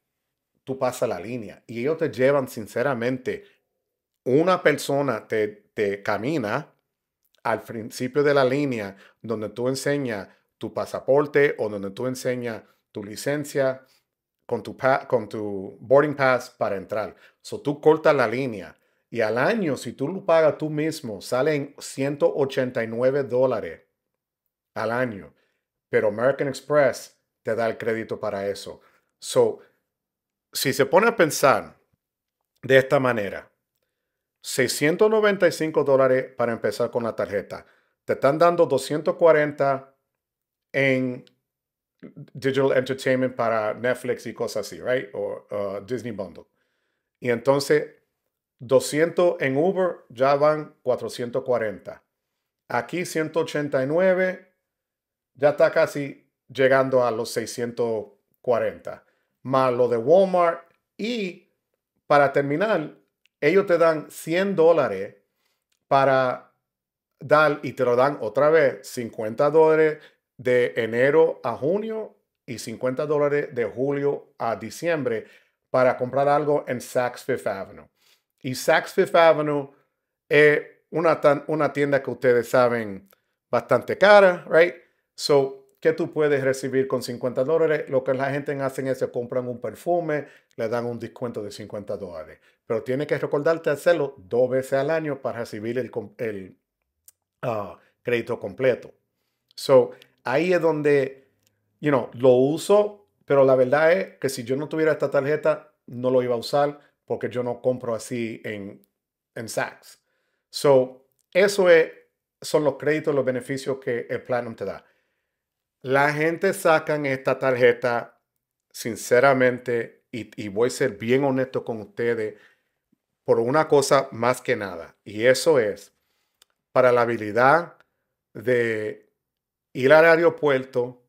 tú pasas la línea. Y ellos te llevan sinceramente. Una persona te, te camina al principio de la línea donde tú enseñas tu pasaporte o donde tú enseñas tu licencia, con tu, con tu boarding pass para entrar. So tú cortas la línea y al año, si tú lo pagas tú mismo, salen 189 dólares al año. Pero American Express te da el crédito para eso. So, si se pone a pensar de esta manera, 695 dólares para empezar con la tarjeta. Te están dando 240 en digital entertainment para Netflix y cosas así, right? O uh, Disney Bundle. Y entonces, 200 en Uber ya van 440. Aquí 189 ya está casi llegando a los 640. Más lo de Walmart. Y para terminar, ellos te dan 100 dólares para dar y te lo dan otra vez 50 dólares de enero a junio y 50 dólares de julio a diciembre para comprar algo en Saks Fifth Avenue. Y Saks Fifth Avenue es una, una tienda que ustedes saben bastante cara, right? So, ¿qué tú puedes recibir con 50 dólares? Lo que la gente hace es que compran un perfume, le dan un descuento de 50 dólares. Pero tiene que recordarte hacerlo dos veces al año para recibir el, el ah, crédito completo. So, ahí es donde, you know, lo uso, pero la verdad es que si yo no tuviera esta tarjeta, no lo iba a usar porque yo no compro así en, en Saks. So, eso es, son los créditos, los beneficios que el Platinum te da. La gente sacan esta tarjeta, sinceramente, y voy a ser bien honesto con ustedes, por una cosa más que nada, y eso es para la habilidad de ir al aeropuerto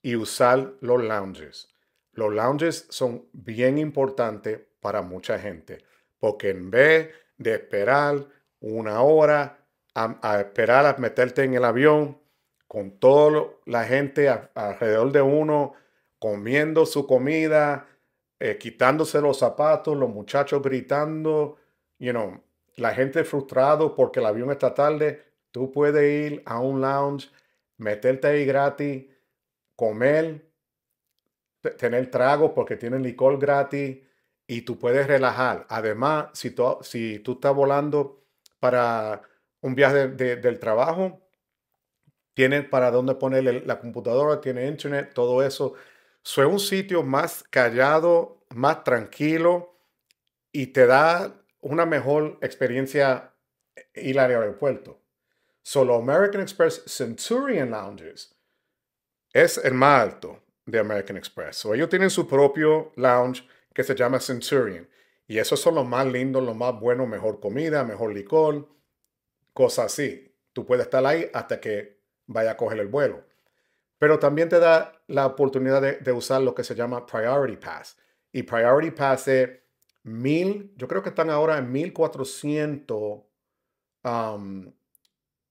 y usar los lounges. Los lounges son bien importantes para mucha gente, porque en vez de esperar una hora a, esperar a meterte en el avión, con toda la gente alrededor de uno, comiendo su comida, eh, quitándose los zapatos, los muchachos gritando, you know, la gente frustrado porque el avión está tarde, tú puedes ir a un lounge meterte ahí gratis, comer, tener trago porque tienen licor gratis y tú puedes relajar. Además, si tú, si tú estás volando para un viaje del trabajo, tienen para dónde poner la computadora, tiene internet, todo eso. soy un sitio más callado, más tranquilo y te da una mejor experiencia ir al aeropuerto. Solo American Express Centurion Lounges es el más alto de American Express. ellos tienen su propio lounge que se llama Centurion. Y esos son los más lindos, los más buenos, mejor comida, mejor licor, cosas así. Tú puedes estar ahí hasta que vaya a coger el vuelo. Pero también te da la oportunidad de, usar lo que se llama Priority Pass. Y Priority Pass es mil, yo creo que están ahora en 1400 cuatrocientos... Um,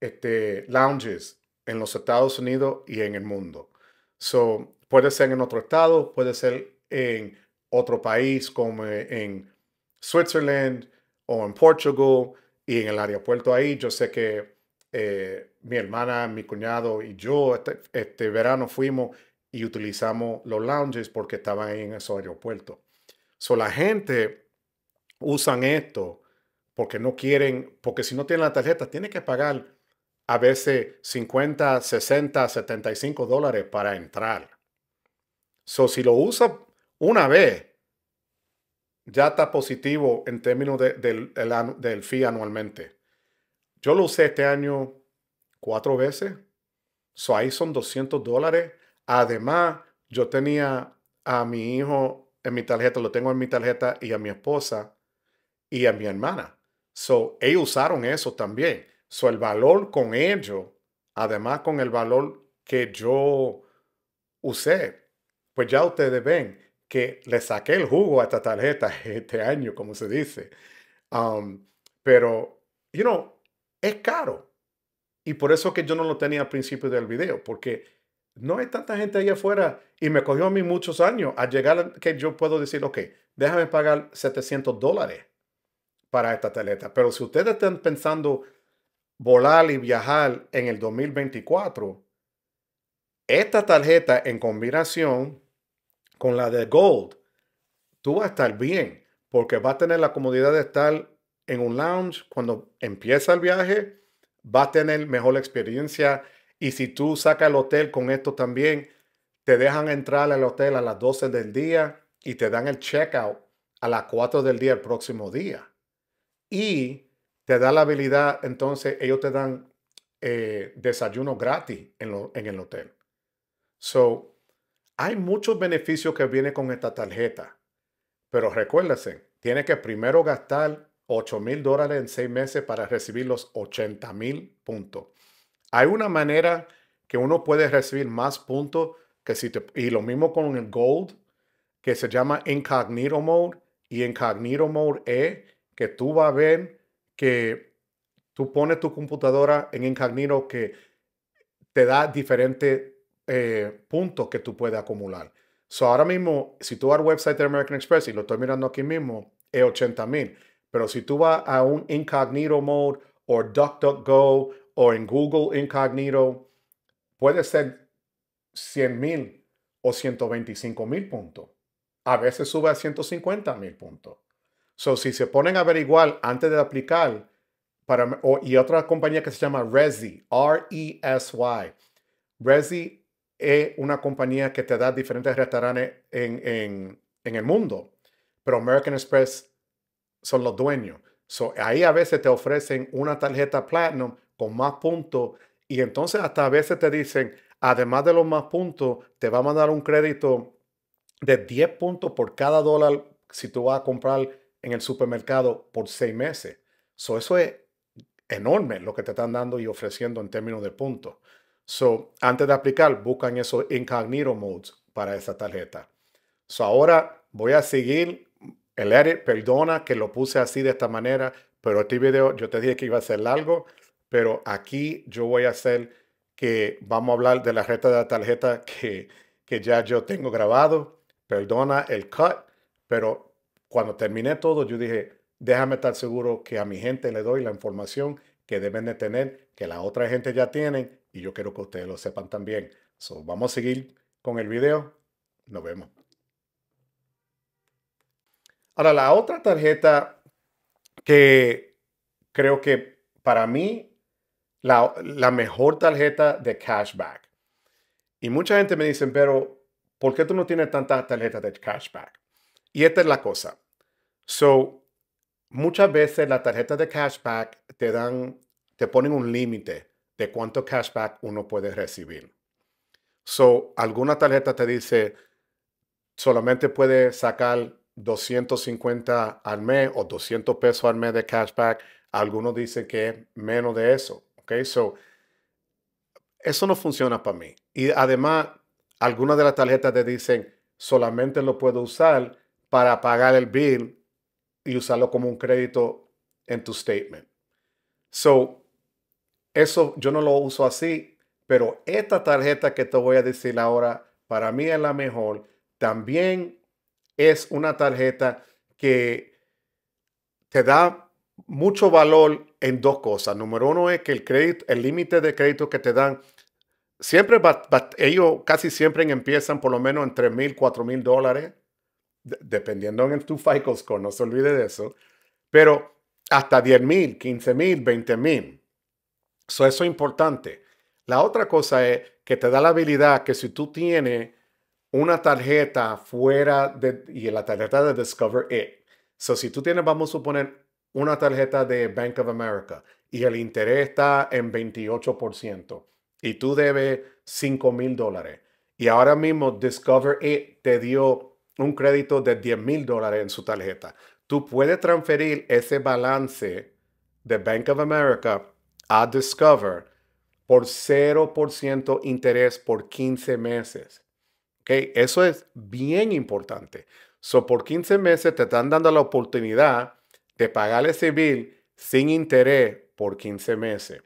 este, lounges en los Estados Unidos y en el mundo. So, puede ser en otro estado, puede ser en otro país como en Switzerland o en Portugal y en el aeropuerto ahí. Yo sé que eh, mi hermana, mi cuñado y yo este, este, verano fuimos y utilizamos los lounges porque estaban en esos aeropuertos. So, la gente usan esto porque no quieren, porque si no tienen la tarjeta, tiene que pagar a veces 50, 60, 75 dólares para entrar. So, si lo usa una vez, ya está positivo en términos del, del anualmente. Yo lo usé este año cuatro veces. So, ahí son 200 dólares. Además, yo tenía a mi hijo en mi tarjeta, lo tengo en mi tarjeta, y a mi esposa y a mi hermana. So, ellos usaron eso también. So, el valor con ello, además con el valor que yo usé, pues ya ustedes ven que le saqué el jugo a esta tarjeta este año, como se dice. Um, pero, you know, es caro. Y por eso que yo no lo tenía al principio del video, porque no hay tanta gente allá afuera y me cogió a mí muchos años a llegar a que yo puedo decir, ok, déjame pagar 700 dólares para esta tarjeta. Pero si ustedes están pensando volar y viajar en el 2024, esta tarjeta en combinación con la de Gold, tú vas a estar bien porque vas a tener la comodidad de estar en un lounge cuando empieza el viaje, vas a tener mejor experiencia y si tú sacas el hotel con esto también, te dejan entrar al hotel a las 12 del día y te dan el checkout a las 4 del día el próximo día. Y te da la habilidad, entonces ellos te dan eh, desayuno gratis en, el hotel. So, hay muchos beneficios que vienen con esta tarjeta, pero recuérdese, tiene que primero gastar 8 mil dólares en seis meses para recibir los 80 mil puntos. Hay una manera que uno puede recibir más puntos que si te, y lo mismo con el gold que se llama incognito mode y incognito mode es que tú vas a ver que tú pones tu computadora en incognito que te da diferentes eh, puntos que tú puedes acumular. So, ahora mismo, si tú vas al website de American Express, y lo estoy mirando aquí mismo, es 80 mil. Pero si tú vas a un incognito mode o DuckDuckGo o en Google incognito, puede ser 100 mil o 125 mil puntos. A veces sube a 150 mil puntos. So, si se ponen a averiguar antes de aplicar, para, y otra compañía que se llama Resy, e R-E-S-Y. Resy es una compañía que te da diferentes restaurantes en, en el mundo, pero American Express son los dueños. So, ahí a veces te ofrecen una tarjeta Platinum con más puntos y entonces hasta a veces te dicen, además de los más puntos, te va a mandar un crédito de 10 puntos por cada dólar si tú vas a comprar en el supermercado por seis meses. So, eso es enorme lo que te están dando y ofreciendo en términos de puntos. So, antes de aplicar, buscan esos incognito modes para esa tarjeta. So, ahora voy a seguir el edit. Perdona que lo puse así de esta manera, pero este video yo te dije que iba a ser largo, pero aquí yo voy a hacer que vamos a hablar de la reta de la tarjeta que, que ya yo tengo grabado. Perdona el cut, pero cuando terminé todo, yo dije, déjame estar seguro que a mi gente le doy la información que deben de tener, que la otra gente ya tienen, y yo quiero que ustedes lo sepan también. vamos a seguir con el video. Nos vemos. Ahora, la otra tarjeta que creo que para mí la, la, mejor tarjeta de cashback. Y mucha gente me dice, pero ¿por qué tú no tienes tantas tarjetas de cashback? Y esta es la cosa. So, muchas veces las tarjetas de cashback te dan, te ponen un límite de cuánto cashback uno puede recibir. So, alguna tarjeta te dice solamente puede sacar 250 al mes o 200 pesos al mes de cashback. Algunos dicen que menos de eso. Ok, so eso no funciona para mí. Y además, algunas de las tarjetas te dicen solamente lo puedo usar para pagar el bill y usarlo como un crédito en tu statement. So, eso yo no lo uso así, pero esta tarjeta que te voy a decir ahora, para mí es la mejor. También es una tarjeta que te da mucho valor en dos cosas. Número uno es que el crédito, el límite de crédito que te dan, siempre, ellos casi siempre empiezan por lo menos en 3 mil, cuatro mil dólares dependiendo en tu FICO score, no se olvide de eso, pero hasta 10 mil, 15 mil, 20 mil. eso es importante. La otra cosa es que te da la habilidad que si tú tienes una tarjeta fuera de, y la tarjeta de Discover It, so, si tú tienes, vamos a suponer, una tarjeta de Bank of America y el interés está en 28% y tú debes 5 mil dólares y ahora mismo Discover It te dio un crédito de 10 mil dólares en su tarjeta. Tú puedes transferir ese balance de Bank of America a Discover por 0% interés por 15 meses. ¿Okay? Eso es bien importante. So, por 15 meses te están dando la oportunidad de pagar ese bill sin interés por 15 meses.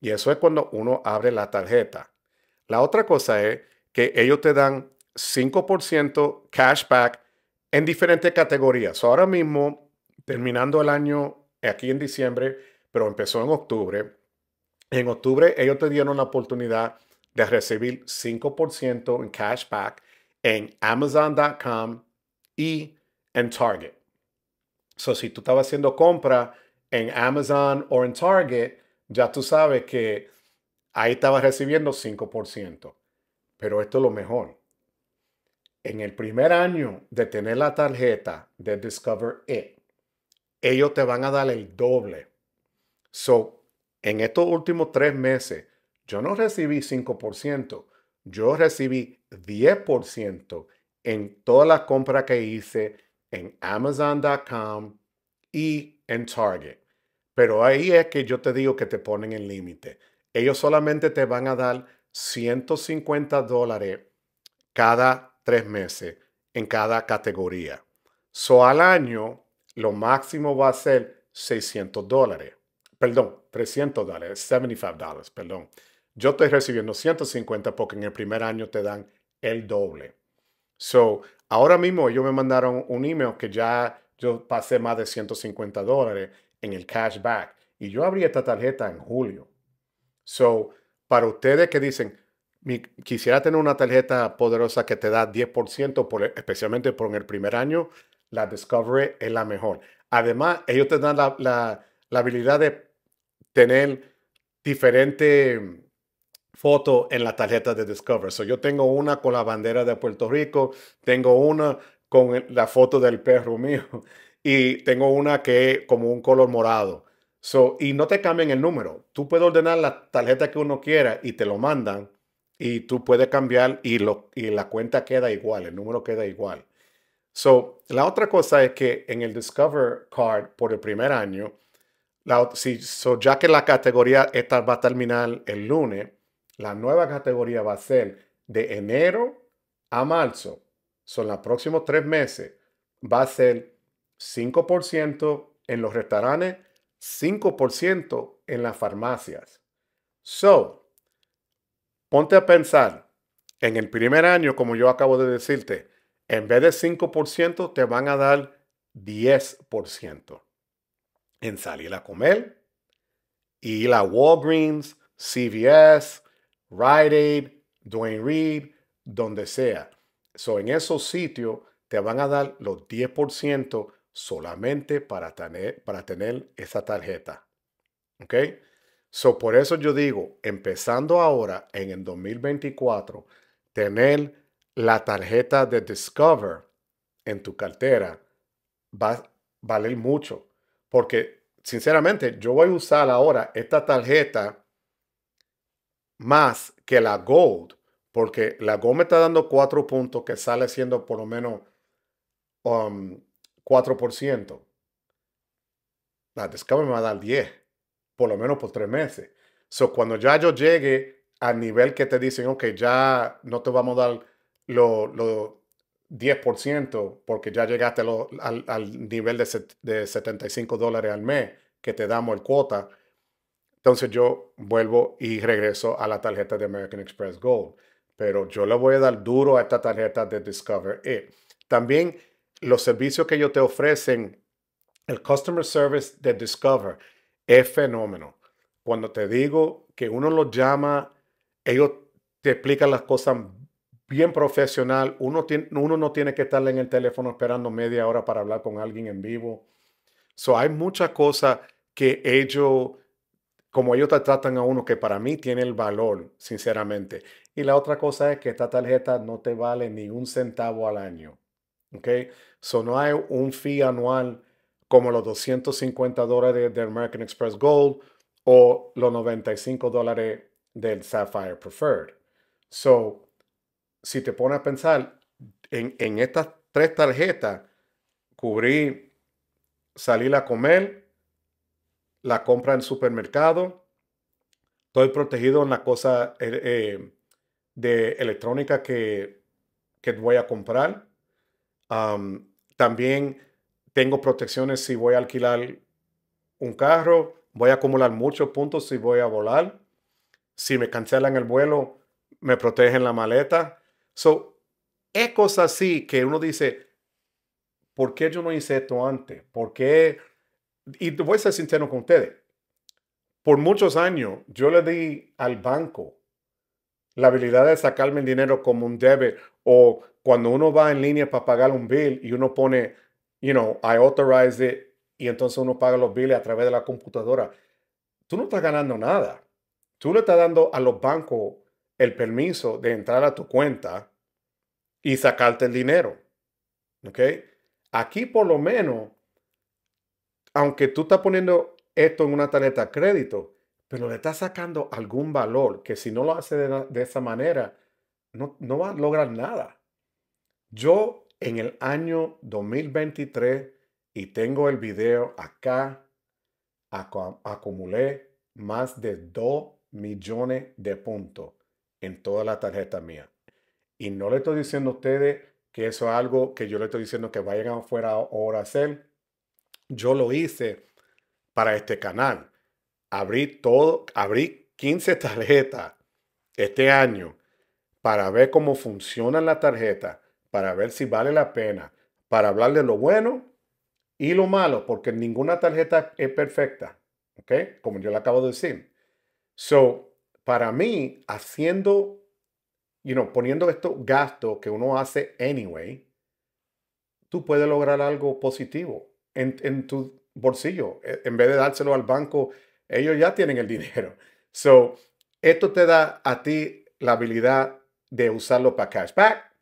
Y eso es cuando uno abre la tarjeta. La otra cosa es que ellos te dan 5% cashback en diferentes categorías. Ahora mismo, terminando el año aquí en diciembre, pero empezó en octubre. En octubre ellos te dieron la oportunidad de recibir 5% en cashback en amazon.com y en Target. So, si tú estabas haciendo compra en Amazon o en Target, ya tú sabes que ahí estabas recibiendo 5%. Pero esto es lo mejor en el primer año de tener la tarjeta de Discover It, ellos te van a dar el doble. So, en estos últimos tres meses, yo no recibí 5%, yo recibí 10% en todas las compras que hice en amazon.com y en Target. Pero ahí es que yo te digo que te ponen el límite. Ellos solamente te van a dar 150 dólares cada tres meses en cada categoría. So al año, lo máximo va a ser 600 dólares. Perdón, 300 dólares, 75 dólares, perdón. Yo estoy recibiendo 150 porque en el primer año te dan el doble. So, ahora mismo ellos me mandaron un email que ya yo pasé más de 150 dólares en el cashback. Y yo abrí esta tarjeta en julio. So, para ustedes que dicen, quisiera tener una tarjeta poderosa que te da 10%, por, especialmente por el primer año, la Discovery es la mejor. Además, ellos te dan la, la, habilidad de tener diferentes fotos en la tarjeta de Discovery. yo tengo una con la bandera de Puerto Rico, tengo una con la foto del perro mío y tengo una que es como un color morado. So, y no te cambien el número. Tú puedes ordenar la tarjeta que uno quiera y te lo mandan y tú puedes cambiar y, lo, y la cuenta queda igual, el número queda igual. So, la otra cosa es que en el Discover Card por el primer año, so ya que la categoría esta va a terminar el lunes, la nueva categoría va a ser de enero a marzo. Son los próximos tres meses. Va a ser 5% en los restaurantes, 5% en las farmacias. So, Ponte a pensar, en el primer año, como yo acabo de decirte, en vez de 5% te van a dar 10% en salir a comer, y ir a Walgreens, CVS, Rite Aid, Dwayne Reed, donde sea. So, en esos sitios te van a dar los 10% solamente para tener, para tener esa tarjeta. ¿Ok? So, por eso yo digo, empezando ahora en el 2024, tener la tarjeta de Discover en tu cartera va a valer mucho. Porque, sinceramente, yo voy a usar ahora esta tarjeta más que la Gold. Porque la Gold me está dando 4 puntos que sale siendo por lo menos 4%. Um, la Discover me va a dar 10 por lo menos por tres meses. So, cuando ya yo llegue al nivel que te dicen, ok, ya no te vamos a dar los lo 10% porque ya llegaste al, al, nivel de, 75 dólares al mes que te damos el cuota, entonces yo vuelvo y regreso a la tarjeta de American Express Gold. Pero yo le voy a dar duro a esta tarjeta de Discover It. También los servicios que ellos te ofrecen, el Customer Service de Discover, es fenómeno. Cuando te digo que uno los llama, ellos te explican las cosas bien profesional. Uno, no tiene que estar en el teléfono esperando media hora para hablar con alguien en vivo. So, hay muchas cosas que ellos, como ellos te tratan a uno, que para mí tiene el valor, sinceramente. Y la otra cosa es que esta tarjeta no te vale ni un centavo al año. ¿Ok? So, no hay un fee anual como los 250 dólares del American Express Gold o los 95 dólares del Sapphire Preferred. So, si te pones a pensar en, estas tres tarjetas, cubrí salir a comer, la compra en el supermercado, estoy protegido en la cosa eh, eh, de electrónica que, voy a comprar. Um, también tengo protecciones si voy a alquilar un carro, voy a acumular muchos puntos si voy a volar, si me cancelan el vuelo, me protegen la maleta. So, es cosas así que uno dice, ¿por qué yo no hice esto antes? ¿Por qué? Y voy a ser sincero con ustedes. Por muchos años yo le di al banco la habilidad de sacarme dinero como un debe o cuando uno va en línea para pagar un bill y uno pone you know, I authorize it y entonces uno paga los billes a través de la computadora. Tú no estás ganando nada. Tú le estás dando a los bancos el permiso de entrar a tu cuenta y sacarte el dinero. ¿Ok? Aquí por lo menos, aunque tú estás poniendo esto en una tarjeta de crédito, pero le estás sacando algún valor que si no lo hace de, esa manera, no, no va a lograr nada. Yo en el año 2023 y tengo el video acá, acumulé más de 2 millones de puntos en toda la tarjeta mía. Y no le estoy diciendo a ustedes que eso es algo que yo le estoy diciendo que vayan afuera ahora a hacer. Yo lo hice para este canal. Abrí todo, abrí 15 tarjetas este año para ver cómo funcionan las tarjetas para ver si vale la pena, para hablar de lo bueno y lo malo, porque ninguna tarjeta es perfecta, ¿ok? Como yo le acabo de decir. So, para mí, haciendo, you know, poniendo estos gastos que uno hace anyway, tú puedes lograr algo positivo en, tu bolsillo. E, en vez de dárselo al banco, ellos ya tienen el dinero. So, esto te da a ti la habilidad de usarlo para cashback,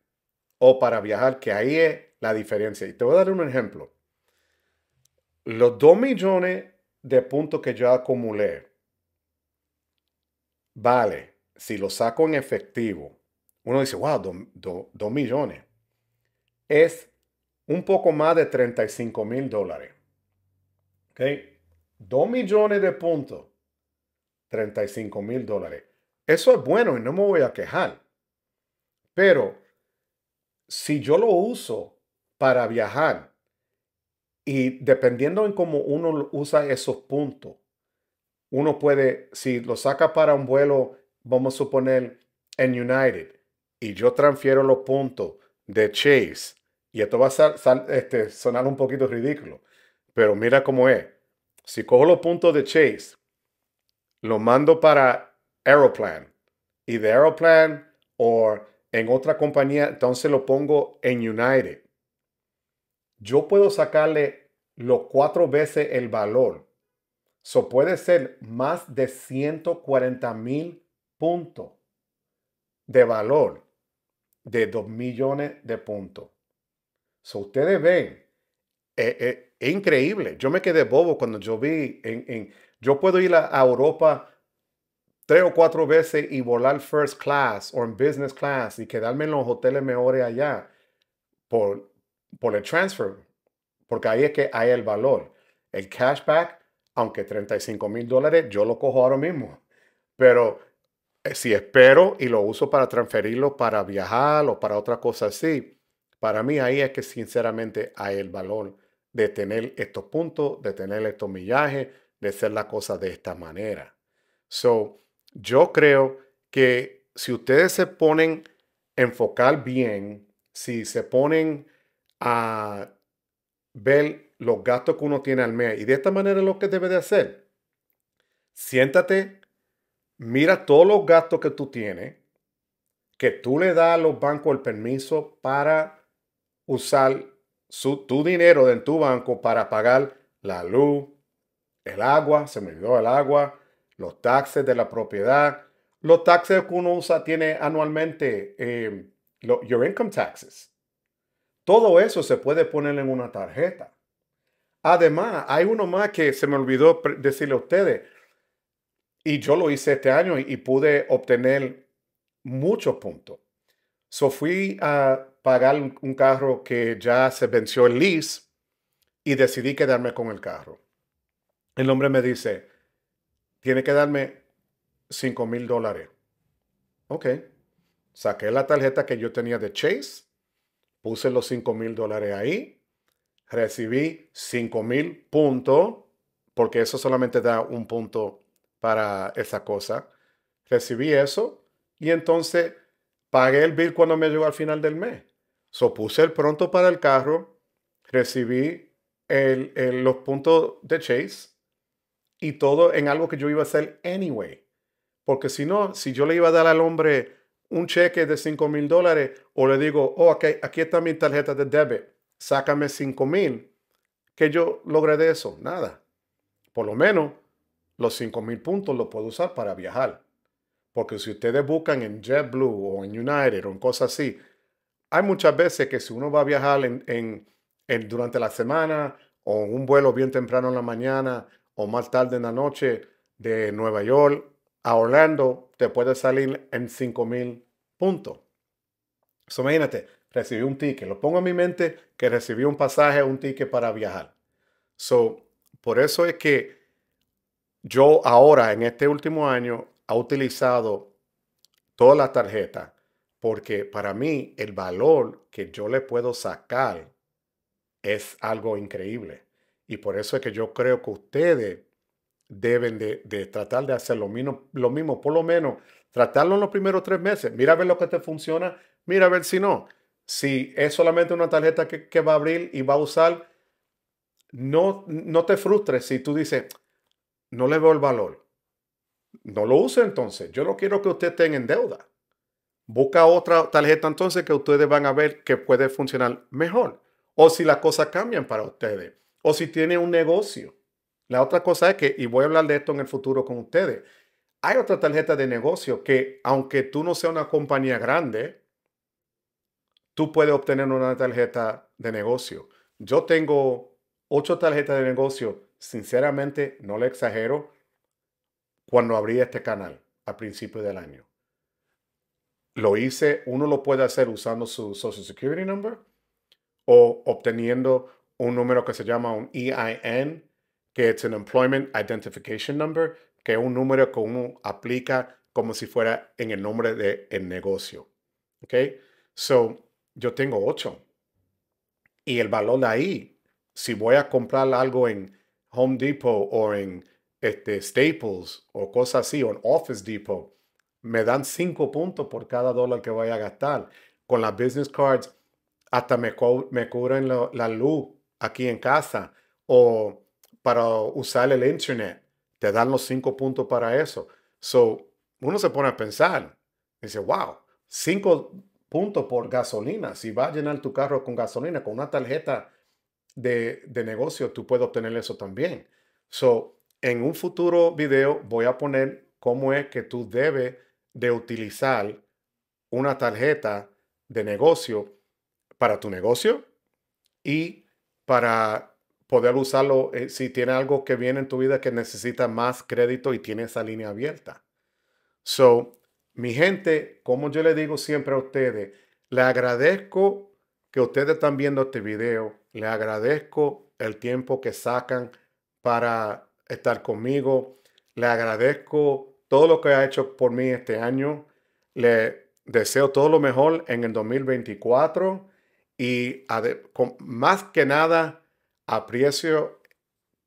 o para viajar, que ahí es la diferencia. Y te voy a dar un ejemplo. Los 2 millones de puntos que yo acumulé, vale, si lo saco en efectivo, uno dice, wow, 2 millones. Es un poco más de 35 mil dólares. ¿Ok? 2 millones de puntos, 35 mil dólares. Eso es bueno y no me voy a quejar. Pero si yo lo uso para viajar y dependiendo en cómo uno usa esos puntos, uno puede, si lo saca para un vuelo, vamos a suponer, en United, y yo transfiero los puntos de Chase, y esto va a este, sonar un poquito ridículo, pero mira cómo es. Si cojo los puntos de Chase, lo mando para Aeroplan, y de Aeroplan o en otra compañía, entonces lo pongo en United. Yo puedo sacarle los cuatro veces el valor. Eso puede ser más de 140 mil puntos de valor de 2 millones de puntos. So, ustedes ven, eh, eh, es increíble. Yo me quedé bobo cuando yo vi en, yo puedo ir a Europa tres o cuatro veces y volar first class o en business class y quedarme en los hoteles mejores allá por, por el transfer, porque ahí es que hay el valor. El cashback, aunque 35 mil dólares, yo lo cojo ahora mismo, pero eh, si espero y lo uso para transferirlo para viajar o para otra cosa así, para mí ahí es que sinceramente hay el valor de tener estos puntos, de tener estos millajes, de hacer la cosa de esta manera. So, yo creo que si ustedes se ponen a enfocar bien, si se ponen a ver los gastos que uno tiene al mes, y de esta manera es lo que debe de hacer. Siéntate, mira todos los gastos que tú tienes, que tú le das a los bancos el permiso para usar su, tu dinero en tu banco para pagar la luz, el agua, se me olvidó el agua, los taxes de la propiedad, los taxes que uno usa tiene anualmente, em, your income taxes. Todo eso se puede poner en una tarjeta. Además, hay uno más que se me olvidó decirle a ustedes, y yo lo hice este año y, pude obtener muchos puntos. So fui a pagar un carro que ya se venció el lease y decidí quedarme con el carro. El hombre me dice, tiene que darme 5 mil dólares. Ok. Saqué la tarjeta que yo tenía de Chase, puse los 5 mil dólares ahí, recibí 5 mil puntos, porque eso solamente da un punto para esa cosa. Recibí eso y entonces pagué el bill cuando me llegó al final del mes. So puse el pronto para el carro, recibí los puntos de Chase y todo en algo que yo iba a hacer anyway. Porque si no, si yo le iba a dar al hombre un cheque de 5 mil dólares o le digo, oh, aquí está mi tarjeta de débito sácame 5 mil, que yo logré de eso, nada. Por lo menos los 5 mil puntos los puedo usar para viajar. Porque si ustedes buscan en JetBlue o en United o en cosas así, hay muchas veces que si uno va a viajar en, durante la semana o un vuelo bien temprano en la mañana o más tarde en la noche de Nueva York a Orlando, te puede salir en 5000 puntos. So, imagínate, recibí un ticket. Lo pongo en mi mente que recibí un pasaje, un ticket para viajar. So, por eso es que yo ahora, en este último año, he utilizado todas las tarjetas. Porque para mí, el valor que yo le puedo sacar es algo increíble. Y por eso es que yo creo que ustedes deben de, tratar de hacer lo mismo, por lo menos tratarlo en los primeros tres meses. Mira a ver lo que te funciona, mira a ver si no. Si es solamente una tarjeta que, va a abrir y va a usar, no, no te frustres si tú dices, no le veo el valor. No lo use entonces. Yo no quiero que usted esté en deuda. Busca otra tarjeta entonces que ustedes van a ver que puede funcionar mejor. O si las cosas cambian para ustedes o si tiene un negocio. La otra cosa es que, y voy a hablar de esto en el futuro con ustedes, hay otra tarjeta de negocio que aunque tú no seas una compañía grande, tú puedes obtener una tarjeta de negocio. Yo tengo ocho tarjetas de negocio. Sinceramente, no le exagero, cuando abrí este canal a principio del año. Lo hice, uno lo puede hacer usando su Social Security Number o obteniendo un número que se llama un EIN, que es un Employment Identification Number, que es un número que uno aplica como si fuera en el nombre del negocio. ¿Ok? So, yo tengo 8. Y el valor de ahí, si voy a comprar algo en Home Depot o en este, Staples o cosas así, o en Office Depot, me dan 5 puntos por cada dólar que voy a gastar. Con las business cards, hasta me, me cubren la luz aquí en casa o para usar el internet. Te dan los cinco puntos para eso. So, uno se pone a pensar, dice, wow, cinco puntos por gasolina. Si vas a llenar tu carro con gasolina, con una tarjeta de, negocio, tú puedes obtener eso también. So, en un futuro video voy a poner cómo es que tú debes de utilizar una tarjeta de negocio para tu negocio y para poder usarlo eh, si tiene algo que viene en tu vida que necesita más crédito y tiene esa línea abierta. So, mi gente, como yo le digo siempre a ustedes, le agradezco que ustedes están viendo este video, le agradezco el tiempo que sacan para estar conmigo, le agradezco todo lo que ha hecho por mí este año, le deseo todo lo mejor en el 2024 y más que nada aprecio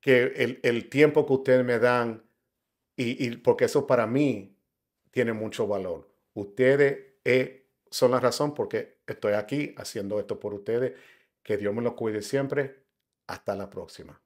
que el, tiempo que ustedes me dan y, porque eso para mí tiene mucho valor. Ustedes eh, son la razón porque estoy aquí haciendo esto por ustedes. Que Dios me lo cuide siempre. Hasta la próxima.